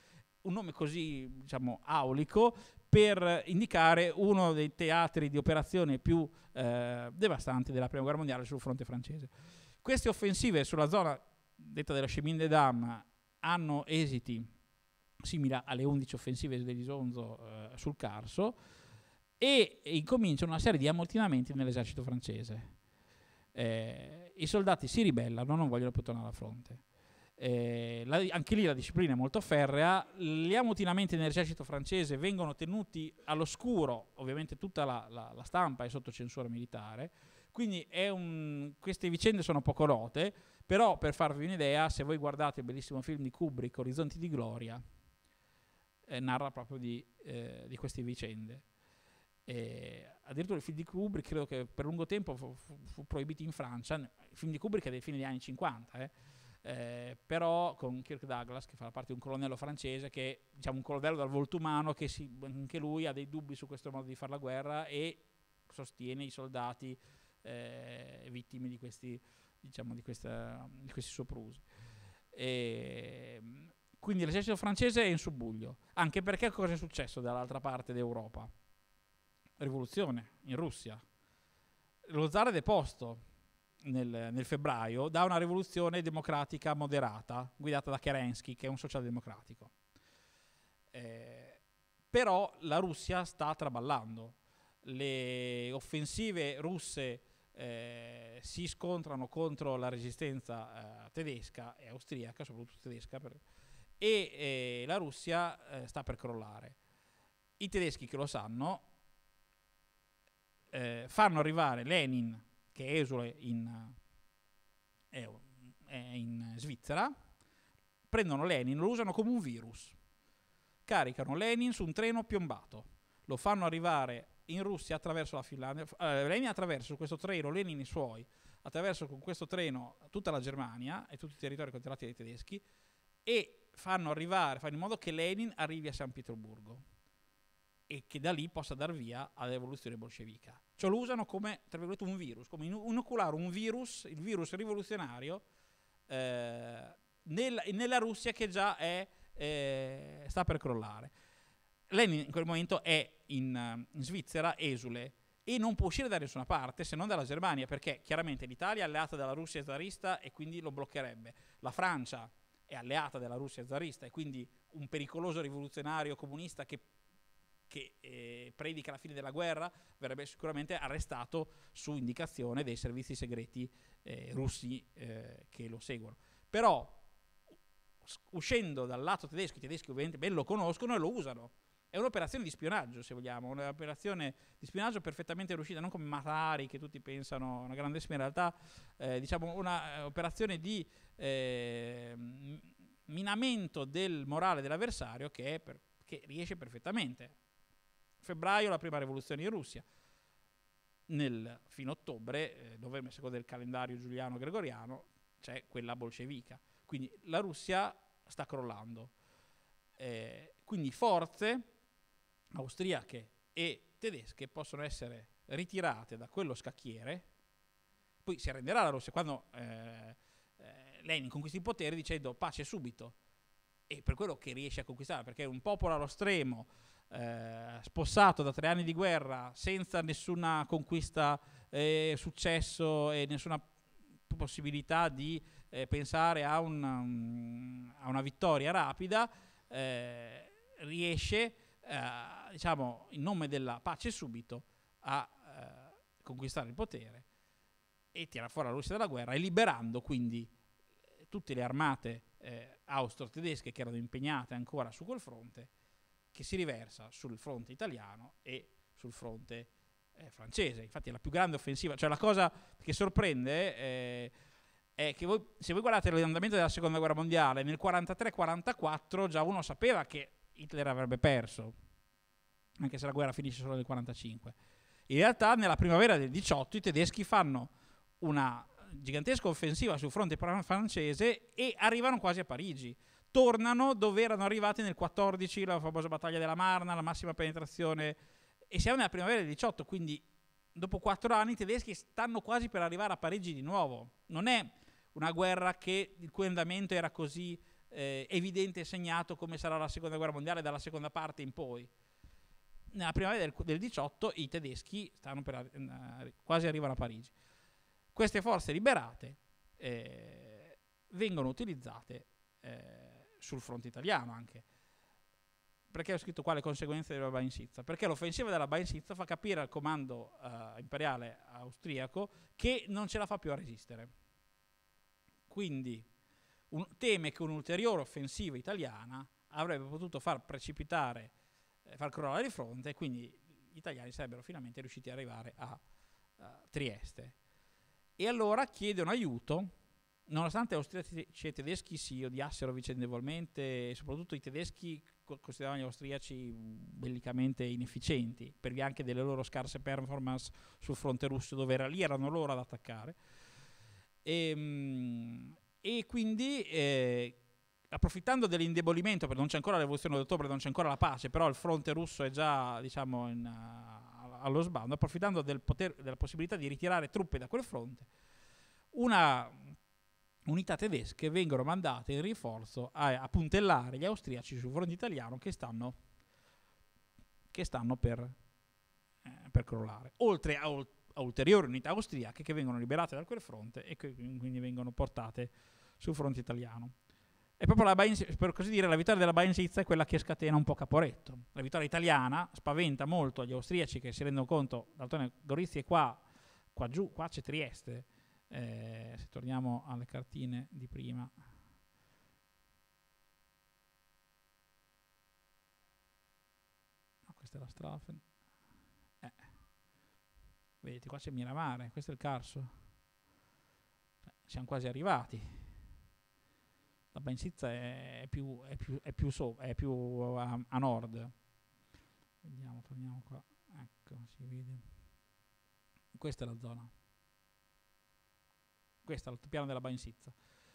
un nome così diciamo, aulico per indicare uno dei teatri di operazione più eh, devastanti della Prima Guerra Mondiale sul fronte francese. Queste offensive sulla zona detta della Chemin Chemine Dam hanno esiti simili alle 11 offensive dell'Isonzo eh, sul Carso e incominciano una serie di ammutinamenti nell'esercito francese. Eh, I soldati si ribellano, non vogliono più tornare alla fronte. Eh, la, anche lì la disciplina è molto ferrea, gli ammutinamenti nell'esercito francese vengono tenuti all'oscuro, ovviamente tutta la, la, la stampa è sotto censura militare, quindi un, queste vicende sono poco note, però per farvi un'idea, se voi guardate il bellissimo film di Kubrick, Orizzonti di Gloria, eh, narra proprio di, eh, di queste vicende. E addirittura il film di Kubrick credo che per lungo tempo fu, fu, fu, proibito in Francia il film di Kubrick è dei fine degli anni 50 eh. Eh, però con Kirk Douglas che fa parte di un colonnello francese che diciamo un colonnello dal volto umano che si, anche lui ha dei dubbi su questo modo di fare la guerra e sostiene i soldati eh, vittime di questi, diciamo, di, questa, di questi soprusi. E, ehm, quindi l'esercito francese è in subbuglio, anche perché cosa è successo dall'altra parte d'Europa? Rivoluzione in Russia. Lo zar è deposto nel, nel, febbraio da una rivoluzione democratica moderata, guidata da Kerensky, che è un socialdemocratico. Eh, però la Russia sta traballando. Le offensive russe eh, si scontrano contro la resistenza eh, tedesca e austriaca, soprattutto tedesca, per, e eh, la Russia eh, sta per crollare. I tedeschi che lo sanno fanno arrivare Lenin, che esula in, in Svizzera, prendono Lenin, lo usano come un virus caricano Lenin su un treno piombato, lo fanno arrivare in Russia attraverso la Finlandia. Eh, Lenin attraverso questo treno, Lenin e i suoi, attraverso con questo treno tutta la Germania e tutti i territori controllati dai tedeschi e fanno arrivare, fanno in modo che Lenin arrivi a San Pietroburgo e che da lì possa dar via all'evoluzione bolscevica. Cioè lo usano come, tra virgolette, un virus, come inoculare un virus, il virus rivoluzionario, eh, nel, nella Russia che già è, eh, sta per crollare. Lenin in quel momento è in, eh, in Svizzera esule e non può uscire da nessuna parte se non dalla Germania, perché chiaramente l'Italia è alleata della Russia zarista e quindi lo bloccherebbe. La Francia è alleata della Russia zarista e quindi un pericoloso rivoluzionario comunista che, che eh, predica la fine della guerra verrebbe sicuramente arrestato su indicazione dei servizi segreti eh, russi eh, che lo seguono. Però uscendo dal lato tedesco, i tedeschi ovviamente ben lo conoscono e lo usano è un'operazione di spionaggio, se vogliamo, un'operazione di spionaggio perfettamente riuscita, non come Matari che tutti pensano una grande spia, in realtà eh, diciamo un'operazione eh, di eh, minamento del morale dell'avversario che, per, che riesce perfettamente. Febbraio la prima rivoluzione in Russia, nel, fino a ottobre, eh, novembre secondo il calendario giuliano-gregoriano, c'è quella bolscevica. Quindi la Russia sta crollando. Eh, quindi forze austriache e tedesche possono essere ritirate da quello scacchiere, poi si arrenderà la Russia quando eh, eh, Lenin conquista il potere dicendo pace subito, e per quello che riesce a conquistare, perché un popolo allo stremo, eh, spossato da tre anni di guerra, senza nessuna conquista, eh, successo e nessuna possibilità di eh, pensare a una, a una, vittoria rapida, eh, riesce a eh, diciamo, in nome della pace subito, a eh, conquistare il potere e tira fuori la Russia dalla guerra e liberando quindi eh, tutte le armate eh, austro-tedesche che erano impegnate ancora su quel fronte, che si riversa sul fronte italiano e sul fronte eh, francese. Infatti è la più grande offensiva, cioè la cosa che sorprende eh, è che voi, se voi guardate l'andamento della Seconda Guerra Mondiale, nel 1943-1944 già uno sapeva che Hitler avrebbe perso, anche se la guerra finisce solo nel 1945. In realtà nella primavera del 18 i tedeschi fanno una gigantesca offensiva sul fronte francese e arrivano quasi a Parigi. Tornano dove erano arrivati nel 14, la famosa battaglia della Marna, la massima penetrazione. E siamo nella primavera del 18, quindi dopo quattro anni i tedeschi stanno quasi per arrivare a Parigi di nuovo. Non è una guerra che il cui andamento era così eh, evidente e segnato come sarà la seconda guerra mondiale dalla seconda parte in poi. Nella primavera del, del 18 i tedeschi stanno per, eh, quasi arrivano a Parigi. Queste forze liberate eh, vengono utilizzate eh, sul fronte italiano anche. Perché ho scritto qua le conseguenze della Bainsizza? Perché l'offensiva della Bainsizza fa capire al comando eh, imperiale austriaco che non ce la fa più a resistere. Quindi un, teme che un'ulteriore offensiva italiana avrebbe potuto far precipitare, eh, far crollare di fronte e quindi gli italiani sarebbero finalmente riusciti ad arrivare a, a Trieste. E allora chiedono aiuto, nonostante gli austriaci e tedeschi si odiassero vicendevolmente e soprattutto i tedeschi consideravano gli austriaci bellicamente inefficienti, per via anche delle loro scarse performance sul fronte russo, dove era, lì erano loro ad attaccare. E, ehm, e quindi, eh, approfittando dell'indebolimento, perché non c'è ancora l'evoluzione d'ottobre, non c'è ancora la pace, però il fronte russo è già, diciamo, in, uh, allo sbando, approfittando del poter, della possibilità di ritirare truppe da quel fronte, una unità tedesche vengono mandate in rinforzo a, a, puntellare gli austriaci sul fronte italiano che stanno, che stanno per, eh, per crollare. Oltre a, ulteriori unità austriache che vengono liberate da quel fronte e che quindi vengono portate sul fronte italiano. E proprio la, per così dire, la vittoria della Bainsizza è quella che scatena un po' Caporetto. La vittoria italiana spaventa molto gli austriaci che si rendono conto, d'altronde Gorizia è qua, qua giù, qua c'è Trieste, eh, se torniamo alle cartine di prima. No, questa è la Strafen. Vedete, qua c'è Miramare, questo è il Carso. Cioè, siamo quasi arrivati. La Bensizza è più, è più, è più, so, è più a, a, nord. Vediamo, torniamo qua. Ecco, si vede. Questa è la zona. Questo è l'altopiano della Bensizza.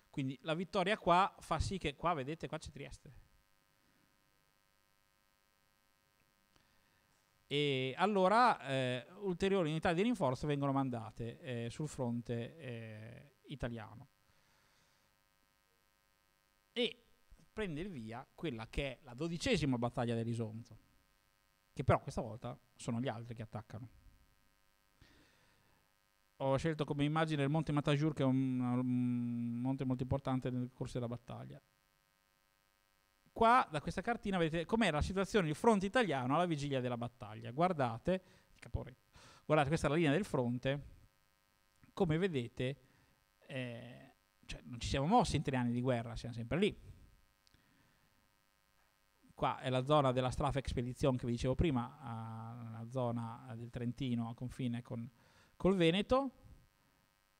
Quindi la vittoria qua fa sì che qua, vedete, qua c'è Trieste e allora eh, ulteriori unità di rinforzo vengono mandate eh, sul fronte eh, italiano e prende il via quella che è la dodicesima battaglia dell'Isonzo che però questa volta sono gli altri che attaccano ho scelto come immagine il monte Matajur che è un, un monte molto importante nel corso della battaglia qua da questa cartina vedete com'era la situazione del fronte italiano alla vigilia della battaglia. Guardate, caporetto, guardate questa è la linea del fronte, come vedete eh, cioè non ci siamo mossi in tre anni di guerra, siamo sempre lì. Qua è la zona della Strafe Expedition che vi dicevo prima, la zona del Trentino a confine con, col Veneto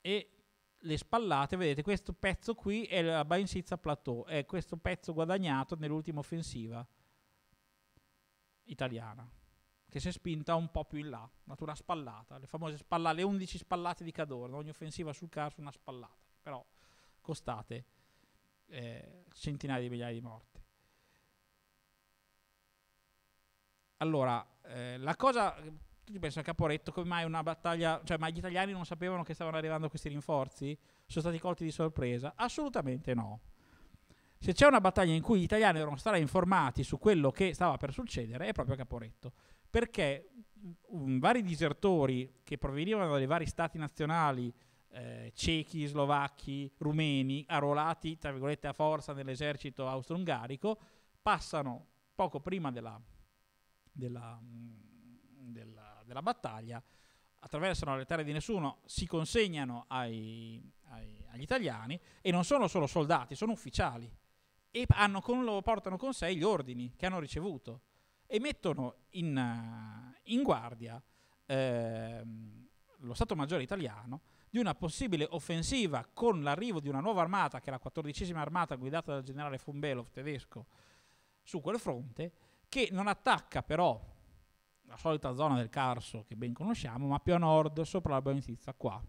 e le spallate, vedete questo pezzo qui è la Bainsizza Plateau, è questo pezzo guadagnato nell'ultima offensiva italiana, che si è spinta un po' più in là, natura spallata, le famose spallate, le 11 spallate di Cadorna, ogni offensiva sul Carso una spallata, però costate eh, centinaia di migliaia di morti. Allora, eh, la cosa tutti pensano a Caporetto, come mai una battaglia, cioè ma gli italiani non sapevano che stavano arrivando questi rinforzi? Sono stati colti di sorpresa? Assolutamente no. Se c'è una battaglia in cui gli italiani devono stare informati su quello che stava per succedere, è proprio Caporetto. Perché um, vari disertori che provenivano dai vari stati nazionali, eh, cechi, slovacchi, rumeni, arruolati, tra virgolette, a forza nell'esercito austro-ungarico, passano poco prima della, della mh, mm, della battaglia, attraversano le terre di nessuno, si consegnano ai, ai, agli italiani e non sono solo soldati, sono ufficiali e con, portano con sé gli ordini che hanno ricevuto e mettono in, eh, in guardia eh, lo Stato Maggiore italiano di una possibile offensiva con l'arrivo di una nuova armata, che è la 14 armata guidata dal generale Fumbelov tedesco, su quel fronte, che non attacca però la solita zona del Carso che ben conosciamo, ma più a nord, sopra la Benizza, qua,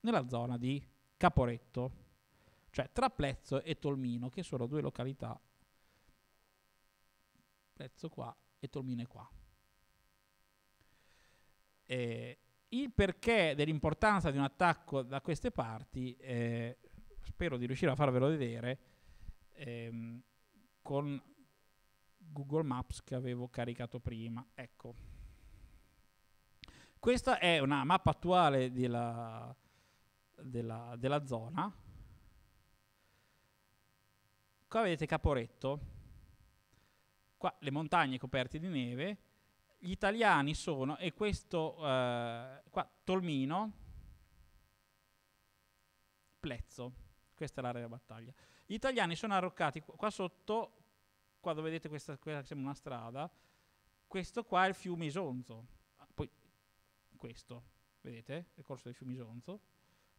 nella zona di Caporetto, cioè tra Plezzo e Tolmino, che sono due località, Plezzo qua e Tolmino qua. Eh, il perché dell'importanza di un attacco da queste parti, eh, spero di riuscire a farvelo vedere, ehm, con Google Maps che avevo caricato prima. Ecco. Questa è una mappa attuale della, della, della zona. Qua vedete Caporetto, qua le montagne coperte di neve, gli italiani sono, e questo eh, qua Tolmino, Plezzo, questa è l'area della battaglia. Gli italiani sono arroccati qua sotto dove vedete questa, questa sembra una strada, questo qua è il fiume Isonzo. Ah, poi questo, vedete, il corso del fiume Isonzo,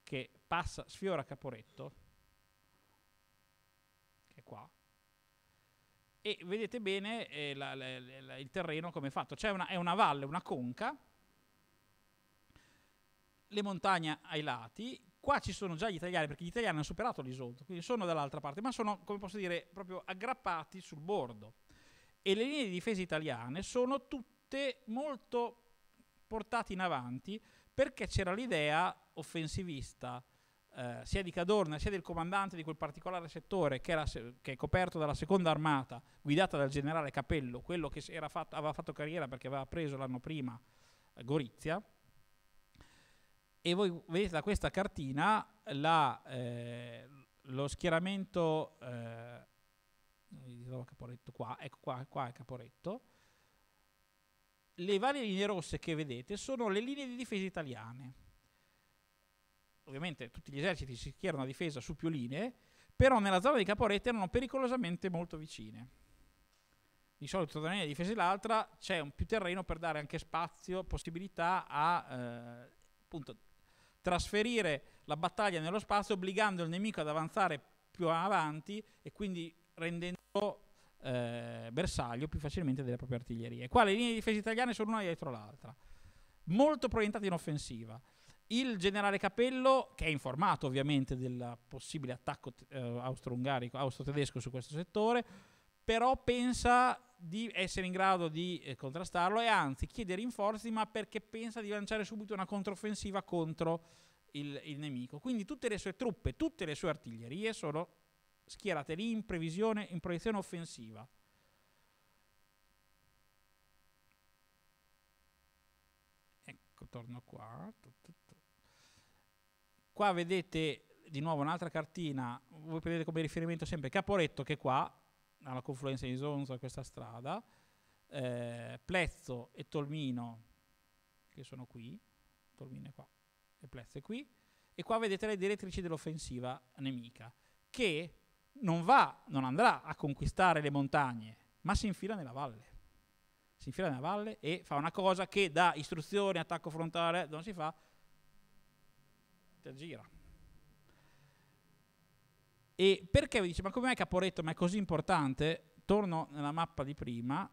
che passa, sfiora Caporetto, che è qua, e vedete bene eh, la, la, la, il terreno come è fatto. C'è una, è una valle, una conca, le montagne ai lati, Qua ci sono già gli italiani, perché gli italiani hanno superato l'isolto, quindi sono dall'altra parte, ma sono, come posso dire, proprio aggrappati sul bordo. E le linee di difesa italiane sono tutte molto portate in avanti perché c'era l'idea offensivista eh, sia di Cadorna sia del comandante di quel particolare settore che, era, che, è coperto dalla seconda armata guidata dal generale Capello, quello che fatto, aveva fatto carriera perché aveva preso l'anno prima eh, Gorizia, e voi vedete da questa cartina la, eh, lo schieramento eh, caporetto qua, ecco qua, qua è caporetto le varie linee rosse che vedete sono le linee di difesa italiane ovviamente tutti gli eserciti si schierano a difesa su più linee però nella zona di Caporetto erano pericolosamente molto vicine di solito tra una linea di difesa e l'altra c'è un più terreno per dare anche spazio, possibilità a eh, appunto trasferire la battaglia nello spazio obbligando il nemico ad avanzare più avanti e quindi rendendo eh, bersaglio più facilmente delle proprie artiglierie. Qua le linee di difesa italiane sono una dietro l'altra, molto proiettate in offensiva. Il generale Capello, che è informato ovviamente del possibile attacco eh, austro-ungarico, austro-tedesco su questo settore, però pensa di essere in grado di eh, contrastarlo e anzi chiede rinforzi ma perché pensa di lanciare subito una controffensiva contro il, il nemico. Quindi tutte le sue truppe, tutte le sue artiglierie sono schierate lì in previsione, in proiezione offensiva. Ecco, torno qua. Qua vedete di nuovo un'altra cartina, voi prendete come riferimento sempre Caporetto che è qua alla confluenza di Zonza questa strada, eh, Plezzo e Tolmino, che sono qui, Tolmino è qua e Plezzo è qui, e qua vedete le direttrici dell'offensiva nemica, che non, va, non andrà a conquistare le montagne, ma si infila nella valle. Si infila nella valle e fa una cosa che da istruzione, attacco frontale non si fa, ti aggira e perché mi dice, ma come mai Caporetto, ma è così importante? Torno nella mappa di prima.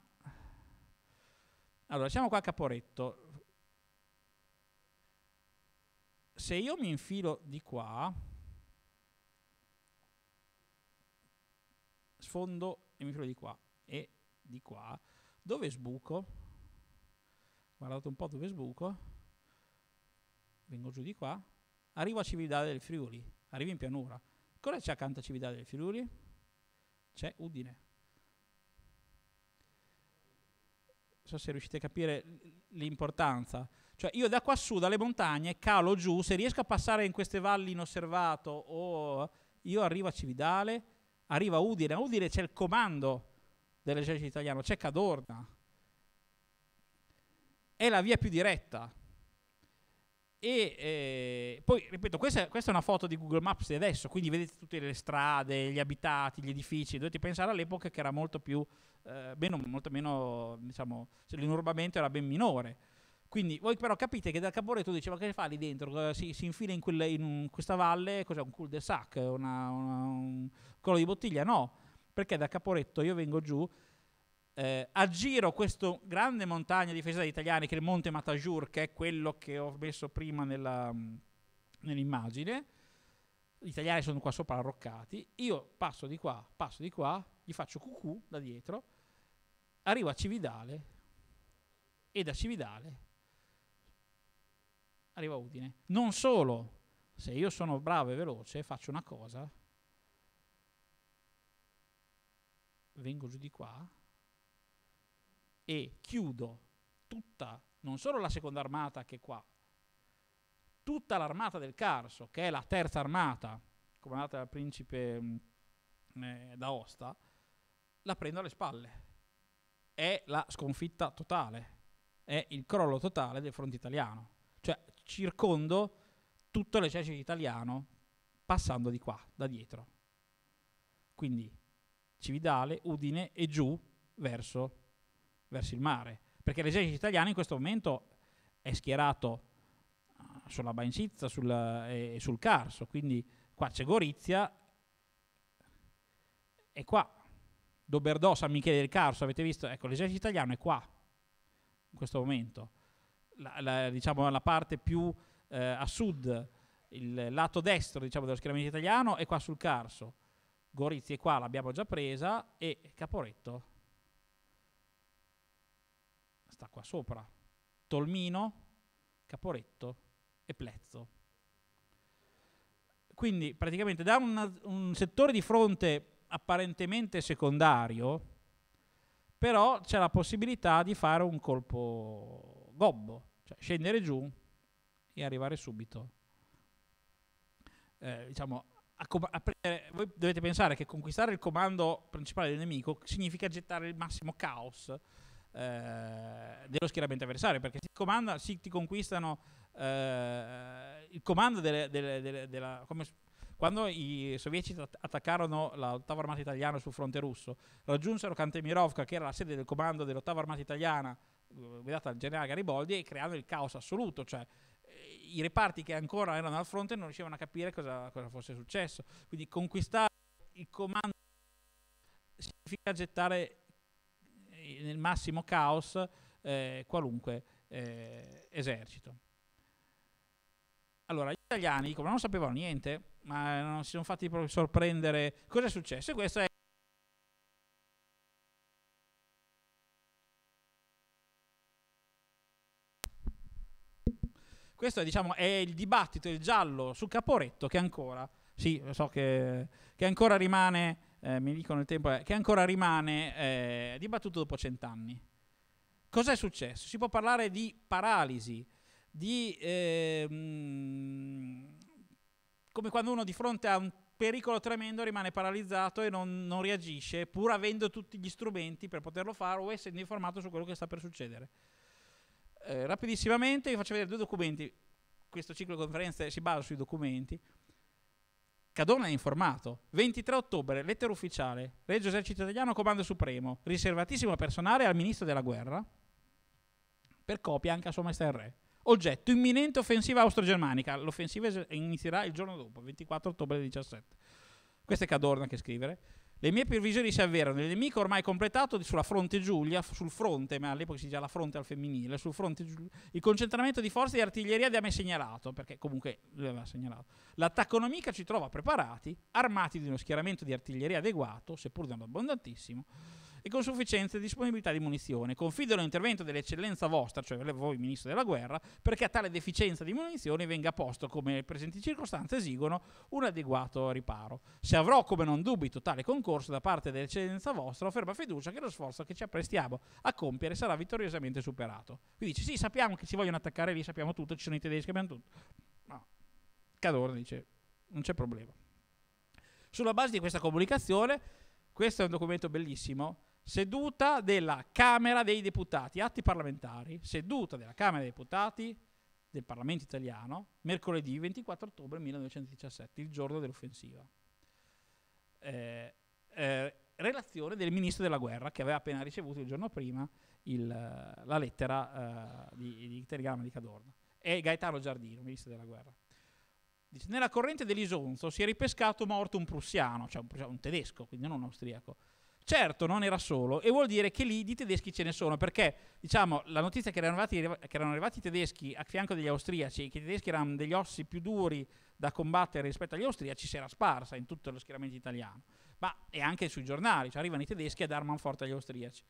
Allora, siamo qua a Caporetto. Se io mi infilo di qua, sfondo e mi infilo di qua e di qua, dove sbuco? Guardate un po' dove sbuco. Vengo giù di qua, arrivo a Cividale del Friuli, arrivo in pianura Cosa c'è accanto a Civitale del Friuli? C'è Udine. Non so se riuscite a capire l'importanza. Cioè io da qua su, dalle montagne, calo giù, se riesco a passare in queste valli inosservato o io arrivo a Cividale, arrivo a Udine. A Udine c'è il comando dell'esercito italiano, c'è Cadorna. È la via più diretta e eh, poi, ripeto, questa, questa, è una foto di Google Maps di adesso, quindi vedete tutte le strade, gli abitati, gli edifici. Dovete pensare all'epoca che era molto più, eh, meno, molto meno, diciamo, cioè, l'inurbamento era ben minore. Quindi voi però capite che dal Caporetto diceva che fa lì dentro, si, si infila in, quel, in, questa valle, cos'è un cul-de-sac, una, una, un collo di bottiglia? No, perché dal Caporetto io vengo giù eh, a giro questa grande montagna difesa dagli italiani che è il Monte Matajur, che è quello che ho messo prima nella, mm, nell'immagine. Gli italiani sono qua sopra arroccati. Io passo di qua, passo di qua, gli faccio cucù da dietro, arrivo a Cividale e da Cividale arrivo a Udine. Non solo, se io sono bravo e veloce, faccio una cosa. Vengo giù di qua, e chiudo tutta, non solo la seconda armata che è qua, tutta l'armata del Carso, che è la terza armata, comandata dal principe mm, eh, d'Aosta, la prendo alle spalle. È la sconfitta totale, è il crollo totale del fronte italiano. Cioè circondo tutto l'esercito italiano passando di qua, da dietro. Quindi Cividale, Udine e giù verso verso il mare, perché l'esercito italiano in questo momento è schierato ah, sulla Bainsizza sul, eh, e, sul Carso, quindi qua c'è Gorizia e qua Doberdò, San Michele del Carso, avete visto? Ecco, l'esercito italiano è qua, in questo momento. La, la, diciamo, la parte più eh, a sud, il lato destro diciamo, dello schieramento italiano è qua sul Carso. Gorizia è qua, l'abbiamo già presa, e Caporetto sta qua sopra. Tolmino, Caporetto e Plezzo. Quindi praticamente da una, un settore di fronte apparentemente secondario, però c'è la possibilità di fare un colpo gobbo, cioè scendere giù e arrivare subito. Eh, diciamo, a, a prendere, voi dovete pensare che conquistare il comando principale del nemico significa gettare il massimo caos eh, dello schieramento avversario, perché si, comanda, si ti conquistano eh, il comando delle, delle, delle, della... Come, quando i sovietici attaccarono l'ottava armata italiana sul fronte russo, raggiunsero Kantemirovka che era la sede del comando dell'ottava armata italiana, eh, guidata dal generale Garibaldi, e creando il caos assoluto, cioè i reparti che ancora erano al fronte non riuscivano a capire cosa, cosa fosse successo. Quindi conquistare il comando significa gettare nel massimo caos eh, qualunque eh, esercito. Allora, gli italiani, come non sapevano niente, ma non si sono fatti proprio sorprendere, cosa è successo? E questa è questo è, diciamo, è, il dibattito, il giallo su Caporetto che ancora, sì, so che, che ancora rimane eh, mi dicono il tempo, eh, che ancora rimane eh, dibattuto dopo cent'anni. Cos'è successo? Si può parlare di paralisi, di... Eh, come quando uno di fronte a un pericolo tremendo rimane paralizzato e non, non, reagisce, pur avendo tutti gli strumenti per poterlo fare o essendo informato su quello che sta per succedere. Eh, rapidissimamente vi faccio vedere due documenti. Questo ciclo di conferenze si basa sui documenti. Cadona è informato. 23 ottobre, lettera ufficiale. Regio Esercito Italiano, Comando Supremo. Riservatissimo personale al Ministro della Guerra. Per copia anche a Sua Maestà il Re. Oggetto, imminente offensiva austro-germanica. L'offensiva inizierà il giorno dopo, 24 ottobre 17. Questo è Cadorna che scrive. Le mie previsioni si avverano, il nemico ormai completato sulla fronte Giulia, sul fronte, ma all'epoca si diceva la fronte al femminile, sul fronte Giulia, il concentramento di forze di artiglieria aveva segnalato, perché comunque lui aveva segnalato. L'attacco nemica ci trova preparati, armati di uno schieramento di artiglieria adeguato, seppur non abbondantissimo, e con sufficiente disponibilità di munizioni. Confido all'intervento dell'eccellenza vostra, cioè voi ministro della guerra, perché a tale deficienza di munizioni venga posto, come le presenti circostanze esigono, un adeguato riparo. Se avrò, come non dubito, tale concorso da parte dell'eccellenza vostra, ho ferma fiducia che lo sforzo che ci apprestiamo a compiere sarà vittoriosamente superato. Quindi dice, sì, sappiamo che ci vogliono attaccare lì, sappiamo tutto, ci sono i tedeschi, abbiamo tutto. No. Cadorna dice, non c'è problema. Sulla base di questa comunicazione, questo è un documento bellissimo, seduta della Camera dei Deputati, atti parlamentari, seduta della Camera dei Deputati del Parlamento italiano, mercoledì 24 ottobre 1917, il giorno dell'offensiva. Eh, eh, relazione del ministro della guerra che aveva appena ricevuto il giorno prima il, la lettera eh, di, di telegramma di Cadorna e Gaetano Giardino, ministro della guerra. Dice, nella corrente dell'Isonzo si è ripescato morto un prussiano, cioè un, un tedesco, quindi non un austriaco, Certo, non era solo, e vuol dire che lì di tedeschi ce ne sono, perché diciamo, la notizia che erano, arrivati, che erano, arrivati, i tedeschi a fianco degli austriaci, che i tedeschi erano degli ossi più duri da combattere rispetto agli austriaci, si era sparsa in tutto lo schieramento italiano, ma e anche sui giornali, cioè arrivano i tedeschi a dar manforte agli austriaci.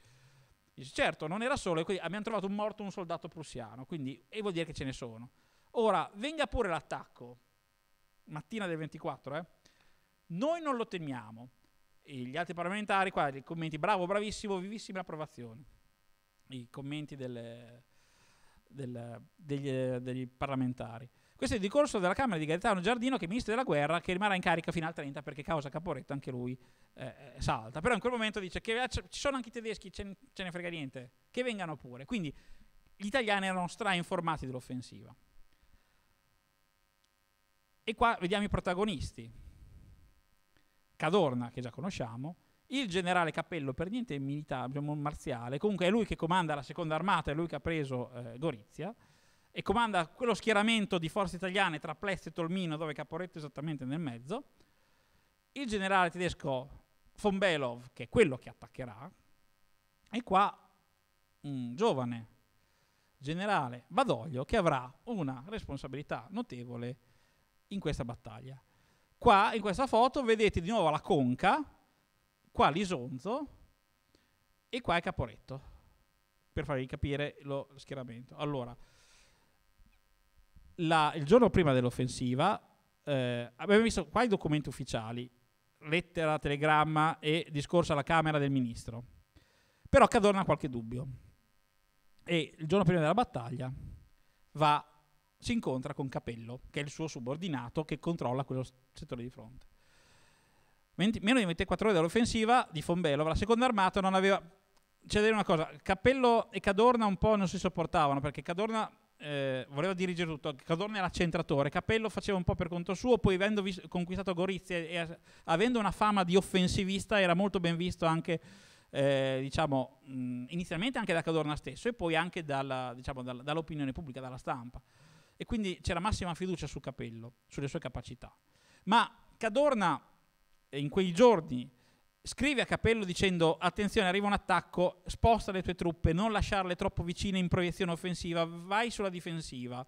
Dice, certo, non era solo, e quindi abbiamo trovato un morto un soldato prussiano, quindi, e vuol dire che ce ne sono. Ora, venga pure l'attacco, mattina del 24, eh? noi non lo temiamo, gli altri parlamentari, qua i commenti bravo, bravissimo, vivissime approvazioni. I commenti delle, delle, degli, degli, parlamentari. Questo è il discorso della Camera di Gaetano Giardino, che è ministro della guerra, che rimarrà in carica fino al 30 perché causa Caporetto anche lui eh, eh salta. Però in quel momento dice che ah, ci sono anche i tedeschi, ce ne, ce ne frega niente, che vengano pure. Quindi gli italiani erano strainformati dell'offensiva. E qua vediamo i protagonisti Cadorna, che già conosciamo, il generale Cappello, per niente militare, diciamo, marziale, comunque è lui che comanda la seconda armata, è lui che ha preso eh, Gorizia, e comanda quello schieramento di forze italiane tra Plessi e Tolmino, dove Caporetto è esattamente nel mezzo, il generale tedesco von Belov, che è quello che attaccherà, e qua un giovane generale Badoglio che avrà una responsabilità notevole in questa battaglia. Qua, in questa foto, vedete di nuovo la conca, qua l'isonzo e qua il caporetto, per farvi capire lo schieramento. Allora, la, il giorno prima dell'offensiva, eh, abbiamo visto qua i documenti ufficiali, lettera, telegramma e discorso alla Camera del Ministro. Però Cadorna ha qualche dubbio. E il giorno prima della battaglia va si incontra con Capello, che è il suo subordinato che controlla quello settore di fronte. 20, meno di 24 ore dall'offensiva di Fombello, la seconda armata non aveva... C'è da dire una cosa, Capello e Cadorna un po' non si sopportavano perché Cadorna eh, voleva dirigere tutto, Cadorna era centratore, Capello faceva un po' per conto suo, poi avendo vis- conquistato Gorizia e a- avendo una fama di offensivista era molto ben visto anche eh, diciamo, mh, inizialmente anche da Cadorna stesso e poi anche dalla, diciamo, dal, dall'opinione pubblica, dalla stampa e quindi c'era massima fiducia su Capello, sulle sue capacità. Ma Cadorna in quei giorni scrive a Capello dicendo attenzione arriva un attacco, sposta le tue truppe, non lasciarle troppo vicine in proiezione offensiva, vai sulla difensiva.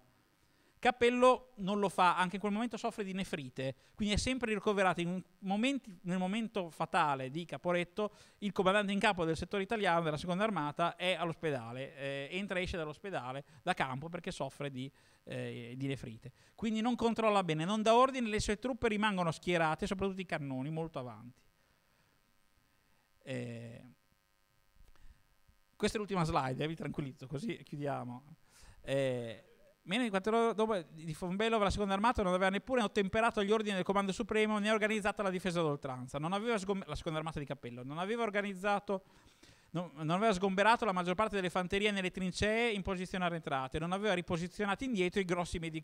Cappello non lo fa, anche in quel momento soffre di nefrite, quindi è sempre ricoverato momenti, nel momento fatale di Caporetto, il comandante in capo del settore italiano della seconda armata è all'ospedale, eh, entra e esce dall'ospedale, da campo, perché soffre di, eh, di, nefrite. Quindi non controlla bene, non dà ordine, le sue truppe rimangono schierate, soprattutto i cannoni, molto avanti. Eh, questa è l'ultima slide, eh, vi tranquillizzo, così chiudiamo. Eh, Meno di quattro ore dopo di Fombello la seconda armata non aveva neppure ottemperato gli ordini del Comando Supremo né organizzata la difesa d'oltranza. Sgom- la seconda armata di Cappello non aveva organizzato non, aveva sgomberato la maggior parte delle fanterie nelle trincee in posizione arretrate, non aveva riposizionato indietro i grossi medi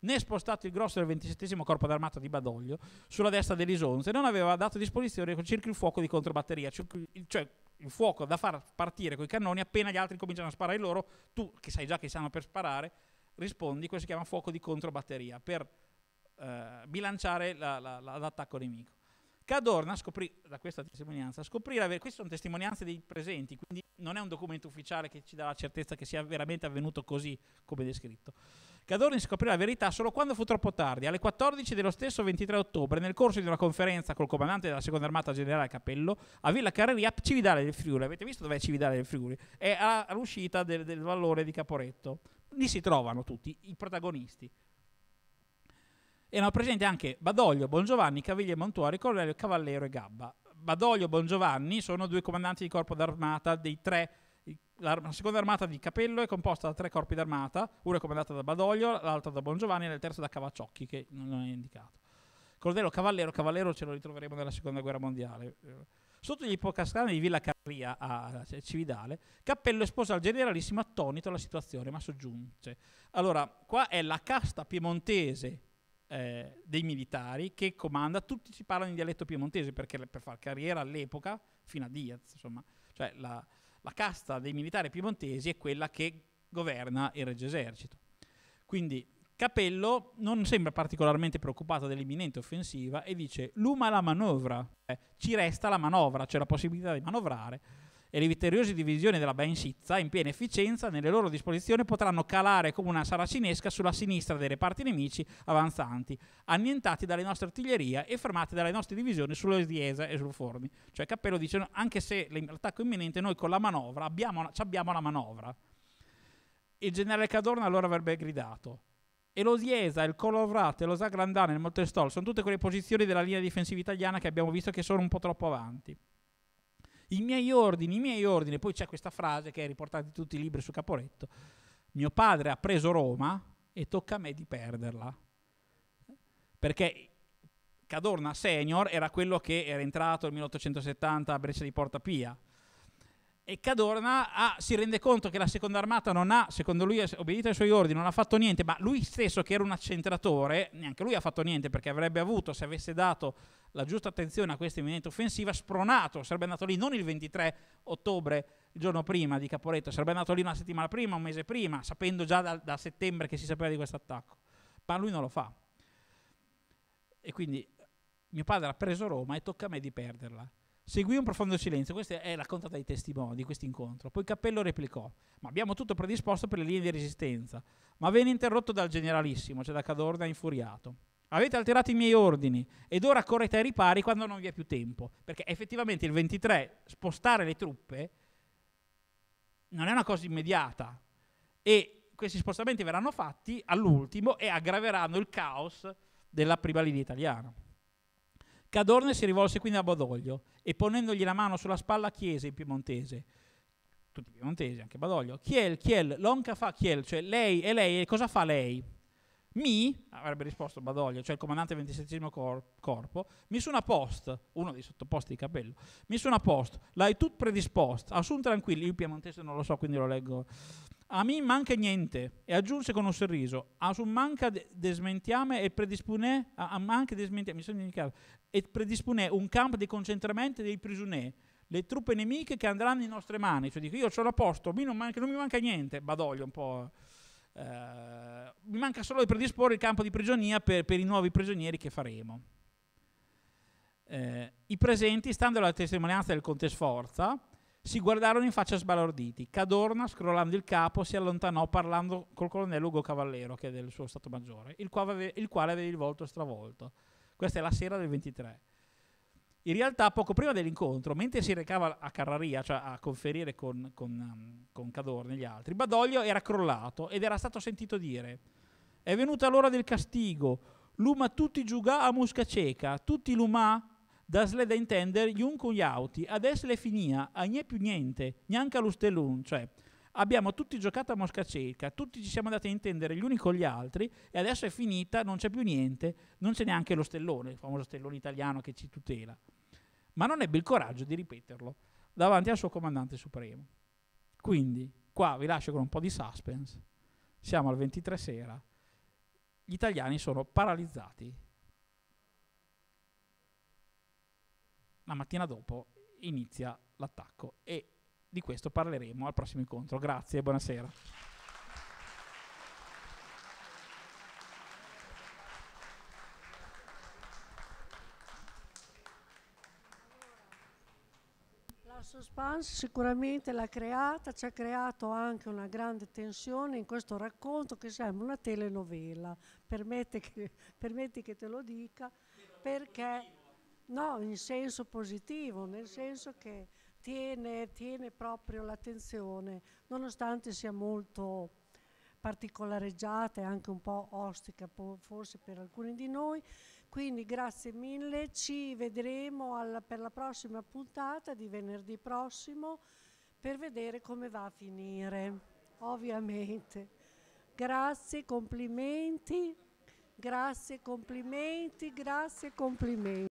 né spostato il grosso del 27 corpo d'armata di Badoglio sulla destra dell'Isonza e non aveva dato a disposizione circa il fuoco di controbatteria, cioè, cioè il fuoco da far partire con i cannoni appena gli altri cominciano a sparare loro, tu che sai già che stanno per sparare, rispondi, questo si chiama fuoco di controbatteria, per eh, bilanciare la, la, la, l'attacco nemico. Cadorna scoprì, da questa testimonianza, scoprì la aver, queste sono testimonianze dei presenti, quindi non è un documento ufficiale che ci dà la certezza che sia veramente avvenuto così come descritto. Cadorna scoprì la verità solo quando fu troppo tardi, alle 14 dello stesso 23 ottobre, nel corso di una conferenza col comandante della seconda armata generale Capello a Villa Carreria, Cividale del Friuli. Avete visto dov'è Cividale del Friuli? È all'uscita del, del vallone di Caporetto lì si trovano tutti i protagonisti. Erano presenti anche Badoglio, Bongiovanni, Caviglia e Montuori, Cornelio, Cavallero e Gabba. Badoglio, e Bongiovanni sono due comandanti di corpo d'armata dei tre la seconda armata di Capello è composta da tre corpi d'armata, una comandata da Badoglio, l'altra da Bongiovanni e la terza da Cavacciocchi, che non è indicato. Cordero Cavallero, Cavallero ce lo ritroveremo nella seconda guerra mondiale. Sotto gli ippocascani di Villa Carria a Cividale, Cappello esposa al generalissimo attonito la situazione, ma soggiunge. Allora, qua è la casta piemontese eh, dei militari che comanda, tutti si parlano in dialetto piemontese perché per fare carriera all'epoca, fino a Diaz, insomma, cioè la, la casta dei militari piemontesi è quella che governa il Regio Esercito. Quindi Capello non sembra particolarmente preoccupato dell'imminente offensiva e dice l'uma la manovra, eh, ci resta la manovra, c'è la possibilità di manovrare e le vittoriose divisioni della Bensizza in piena efficienza nelle loro disposizioni potranno calare come una saracinesca sulla sinistra dei reparti nemici avanzanti, annientati dalle nostre artiglierie e fermati dalle nostre divisioni sulle Diesa e sul Formi. Cioè Capello dice anche se l'attacco è imminente noi con la manovra abbiamo, abbiamo la manovra. Il generale Cadorna allora avrebbe gridato e lo Siesa, il Colovrat, lo Zagrandana e il Montestol sono tutte quelle posizioni della linea difensiva italiana che abbiamo visto che sono un po' troppo avanti. I miei ordini, i miei ordini, poi c'è questa frase che è riportata in tutti i libri su Caporetto. Mio padre ha preso Roma e tocca a me di perderla. Perché Cadorna senior era quello che era entrato nel 1870 a Breccia di Porta Pia e Cadorna ha, ah, si rende conto che la seconda armata non ha, secondo lui, obbedito ai suoi ordini, non ha fatto niente, ma lui stesso che era un accentratore, neanche lui ha fatto niente perché avrebbe avuto, se avesse dato la giusta attenzione a questa imminente offensiva, spronato, sarebbe andato lì non il 23 ottobre, il giorno prima di Caporetto, sarebbe andato lì una settimana prima, un mese prima, sapendo già da, da settembre che si sapeva di questo attacco, ma lui non lo fa. E quindi mio padre ha preso Roma e tocca a me di perderla Seguì un profondo silenzio, questa è la conta dei testimoni di questo incontro. Poi Cappello replicò, ma abbiamo tutto predisposto per le linee di resistenza. Ma venne interrotto dal generalissimo, cioè da Cadorna infuriato. Avete alterato i miei ordini ed ora correte ai ripari quando non vi è più tempo. Perché effettivamente il 23 spostare le truppe non è una cosa immediata. E questi spostamenti verranno fatti all'ultimo e aggraveranno il caos della prima linea italiana. Cadorne si rivolse quindi a Badoglio e ponendogli la mano sulla spalla chiese in piemontese, tutti i piemontesi, anche Badoglio, Chiel, Chiel, l'onca fa Chiel, cioè lei e lei, cosa fa lei? Mi, avrebbe risposto Badoglio, cioè il comandante del 27 cor- corpo, mi su una post, uno dei sottoposti di capello, mi su una post, l'hai tut predisposto, assun tranquilli, io piemontese non lo so, quindi lo leggo a me manca niente. E aggiunse con un sorriso: A su manca desmentiame e predispone, a, a manca desmentiame, mi sono dimenticato, e predispone un campo di concentramento dei prigionieri, le truppe nemiche che andranno in nostre mani. Cioè dico, io ce l'ho a posto, non, manca, non mi manca niente, badoglio un po'. Uh, mi manca solo di predisporre il campo di prigionia per, per i nuovi prigionieri che faremo. Uh, I presenti, stando alla testimonianza del Conte Sforza, si guardarono in faccia sbalorditi. Cadorna, scrollando il capo, si allontanò parlando col colonnello Ugo Cavallero, che è del suo stato maggiore, il quale, ave- il quale aveva il volto stravolto. Questa è la sera del 23. In realtà, poco prima dell'incontro, mentre si recava a Carraria, cioè a conferire con, con, um, con Cadorna e gli altri, Badoglio era crollato ed era stato sentito dire: È venuta l'ora del castigo. Luma tutti giugà a musca cieca, tutti lumà da dasle da intendere gli un con gli auti, adesso le finia, a niente più niente, neanche all'ustellun, cioè abbiamo tutti giocato a mosca cieca, tutti ci siamo andati a intendere gli uni con gli altri e adesso è finita, non c'è più niente, non c'è neanche lo stellone, il famoso stellone italiano che ci tutela. Ma non ebbe il coraggio di ripeterlo davanti al suo comandante supremo. Quindi, qua vi lascio con un po' di suspense, siamo al 23 sera, gli italiani sono paralizzati la mattina dopo inizia l'attacco e di questo parleremo al prossimo incontro. Grazie e buonasera.
suspense sicuramente l'ha creata, ci ha creato anche una grande tensione in questo racconto che sembra una telenovela, permette che, permetti che te lo dica, perché No, in senso positivo, nel senso che tiene, tiene proprio l'attenzione, nonostante sia molto particolareggiata e anche un po' ostica forse per alcuni di noi. Quindi grazie mille, ci vedremo alla, per la prossima puntata di venerdì prossimo per vedere come va a finire, ovviamente. Grazie, complimenti, grazie, complimenti, grazie, complimenti.